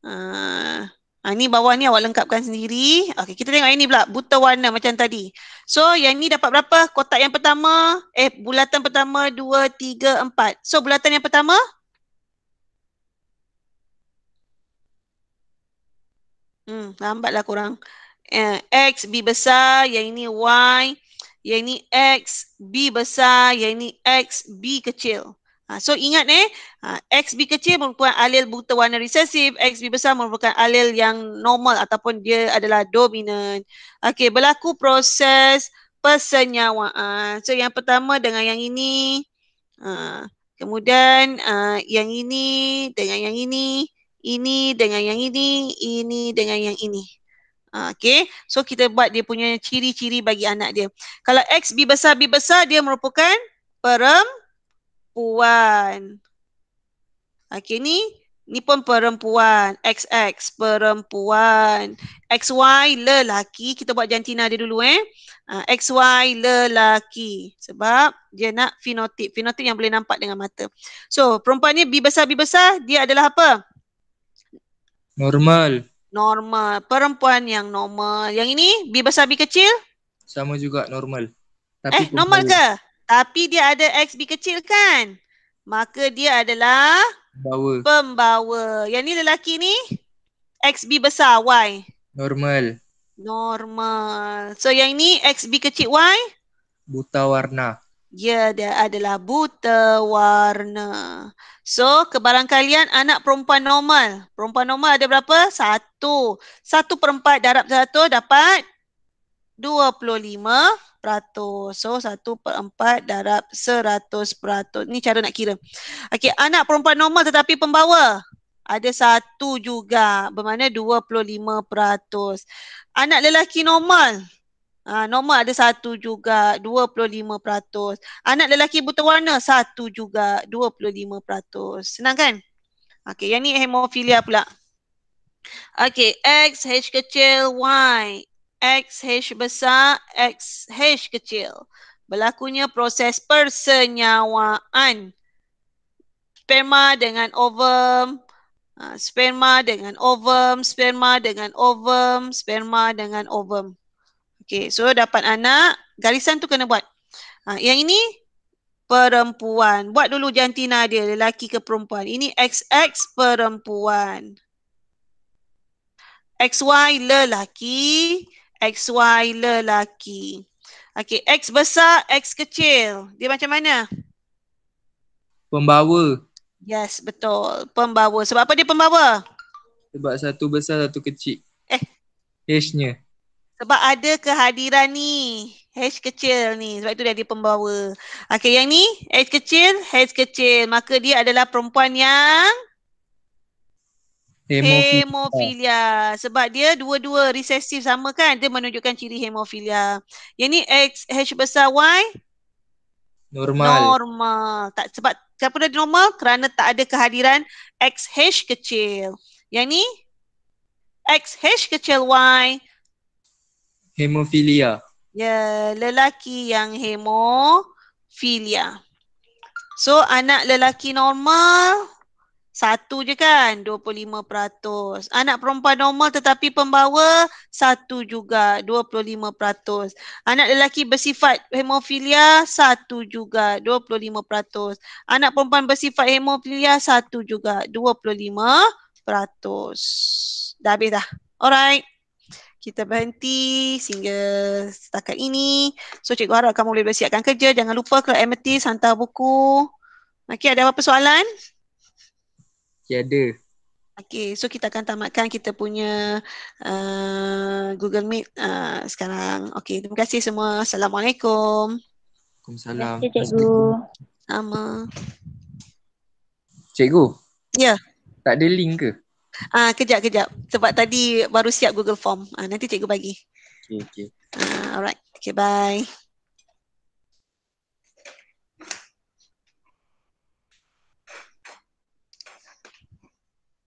Uh, ah, ini ah, bawah ni awak lengkapkan sendiri. Okay kita tengok ini pula buta warna macam tadi. So yang ni dapat berapa? Kotak yang pertama, eh bulatan pertama dua, tiga, empat. So bulatan yang pertama? Hmm lambatlah korang. Eh, x b besar, yang ini y, yang ini x b besar, yang ini x b kecil. Ha, so ingat eh, ha, x b kecil merupakan alil buta warna resesif, x b besar merupakan alil yang normal ataupun dia adalah dominan. Okey, berlaku proses persenyawaan. So yang pertama dengan yang ini, ha, kemudian ha, yang ini dengan yang ini, ini dengan yang ini, ini. Dengan yang ini. Ah, okay. So kita buat dia punya ciri-ciri bagi anak dia. Kalau X B besar B besar dia merupakan perempuan. Okay ni ni pun perempuan. XX perempuan. XY lelaki. Kita buat jantina dia dulu eh. Ah, XY lelaki. Sebab dia nak fenotip. Fenotip yang boleh nampak dengan mata. So perempuan ni B besar B besar dia adalah apa? Normal. Normal. Perempuan yang normal. Yang ini B besar B kecil? Sama juga normal. Tapi eh normal ke? Tapi dia ada X B kecil kan? Maka dia adalah? Pembawa. Pembawa. Yang ni lelaki ni? X B besar Y? Normal. Normal. So yang ni X B kecil Y? Buta warna. Ya dia adalah buta warna. So kebarangkalian anak perempuan normal. Perempuan normal ada berapa? Satu. Satu perempat darab satu dapat dua puluh lima peratus. So satu perempat darab seratus peratus. Ni cara nak kira. Okey anak perempuan normal tetapi pembawa. Ada satu juga. Bermakna lima peratus. Anak lelaki normal. Ha, normal ada satu juga, 25%. Anak lelaki buta warna, satu juga, 25%. Senang kan? Okey, yang ni hemofilia pula. Okey, X, H kecil, Y. X, H besar, X, H kecil. Berlakunya proses persenyawaan. Ha, sperma dengan ovum. Sperma dengan ovum, sperma dengan ovum, sperma dengan ovum. Sperma dengan ovum. Okay, so dapat anak, garisan tu kena buat. Ha, yang ini, perempuan. Buat dulu jantina dia, lelaki ke perempuan. Ini XX perempuan. XY lelaki, XY lelaki. Okay, X besar, X kecil. Dia macam mana? Pembawa. Yes, betul. Pembawa. Sebab apa dia pembawa? Sebab satu besar, satu kecil. Eh. H-nya. Sebab ada kehadiran ni H kecil ni sebab itu dia ada pembawa Okay yang ni H kecil H kecil maka dia adalah perempuan yang hemofilia. Sebab dia dua-dua resesif sama kan? Dia menunjukkan ciri hemofilia. Yang ni X, H besar Y? Normal. Normal. Tak, sebab kenapa dia normal? Kerana tak ada kehadiran XH kecil. Yang ni? XH kecil Y hemofilia. Ya, lelaki yang hemofilia. So anak lelaki normal satu je kan 25%. Anak perempuan normal tetapi pembawa satu juga 25%. Anak lelaki bersifat hemofilia satu juga 25%. Anak perempuan bersifat hemofilia satu juga 25%. Dah habis dah. Alright kita berhenti sehingga setakat ini. So cikgu harap kamu boleh bersiapkan kerja. Jangan lupa ke MIT hantar buku. Okey, ada apa-apa soalan? ada. Okey, so kita akan tamatkan kita punya uh, Google Meet uh, sekarang. Okey, terima kasih semua. Assalamualaikum. Waalaikumsalam. Terima kasih, cikgu. Sama. Cikgu? Ya. Tak ada link ke? Ah uh, kejap kejap sebab tadi baru siap Google Form. Ah uh, nanti cikgu bagi. Okey okey. Uh, alright. Okay bye.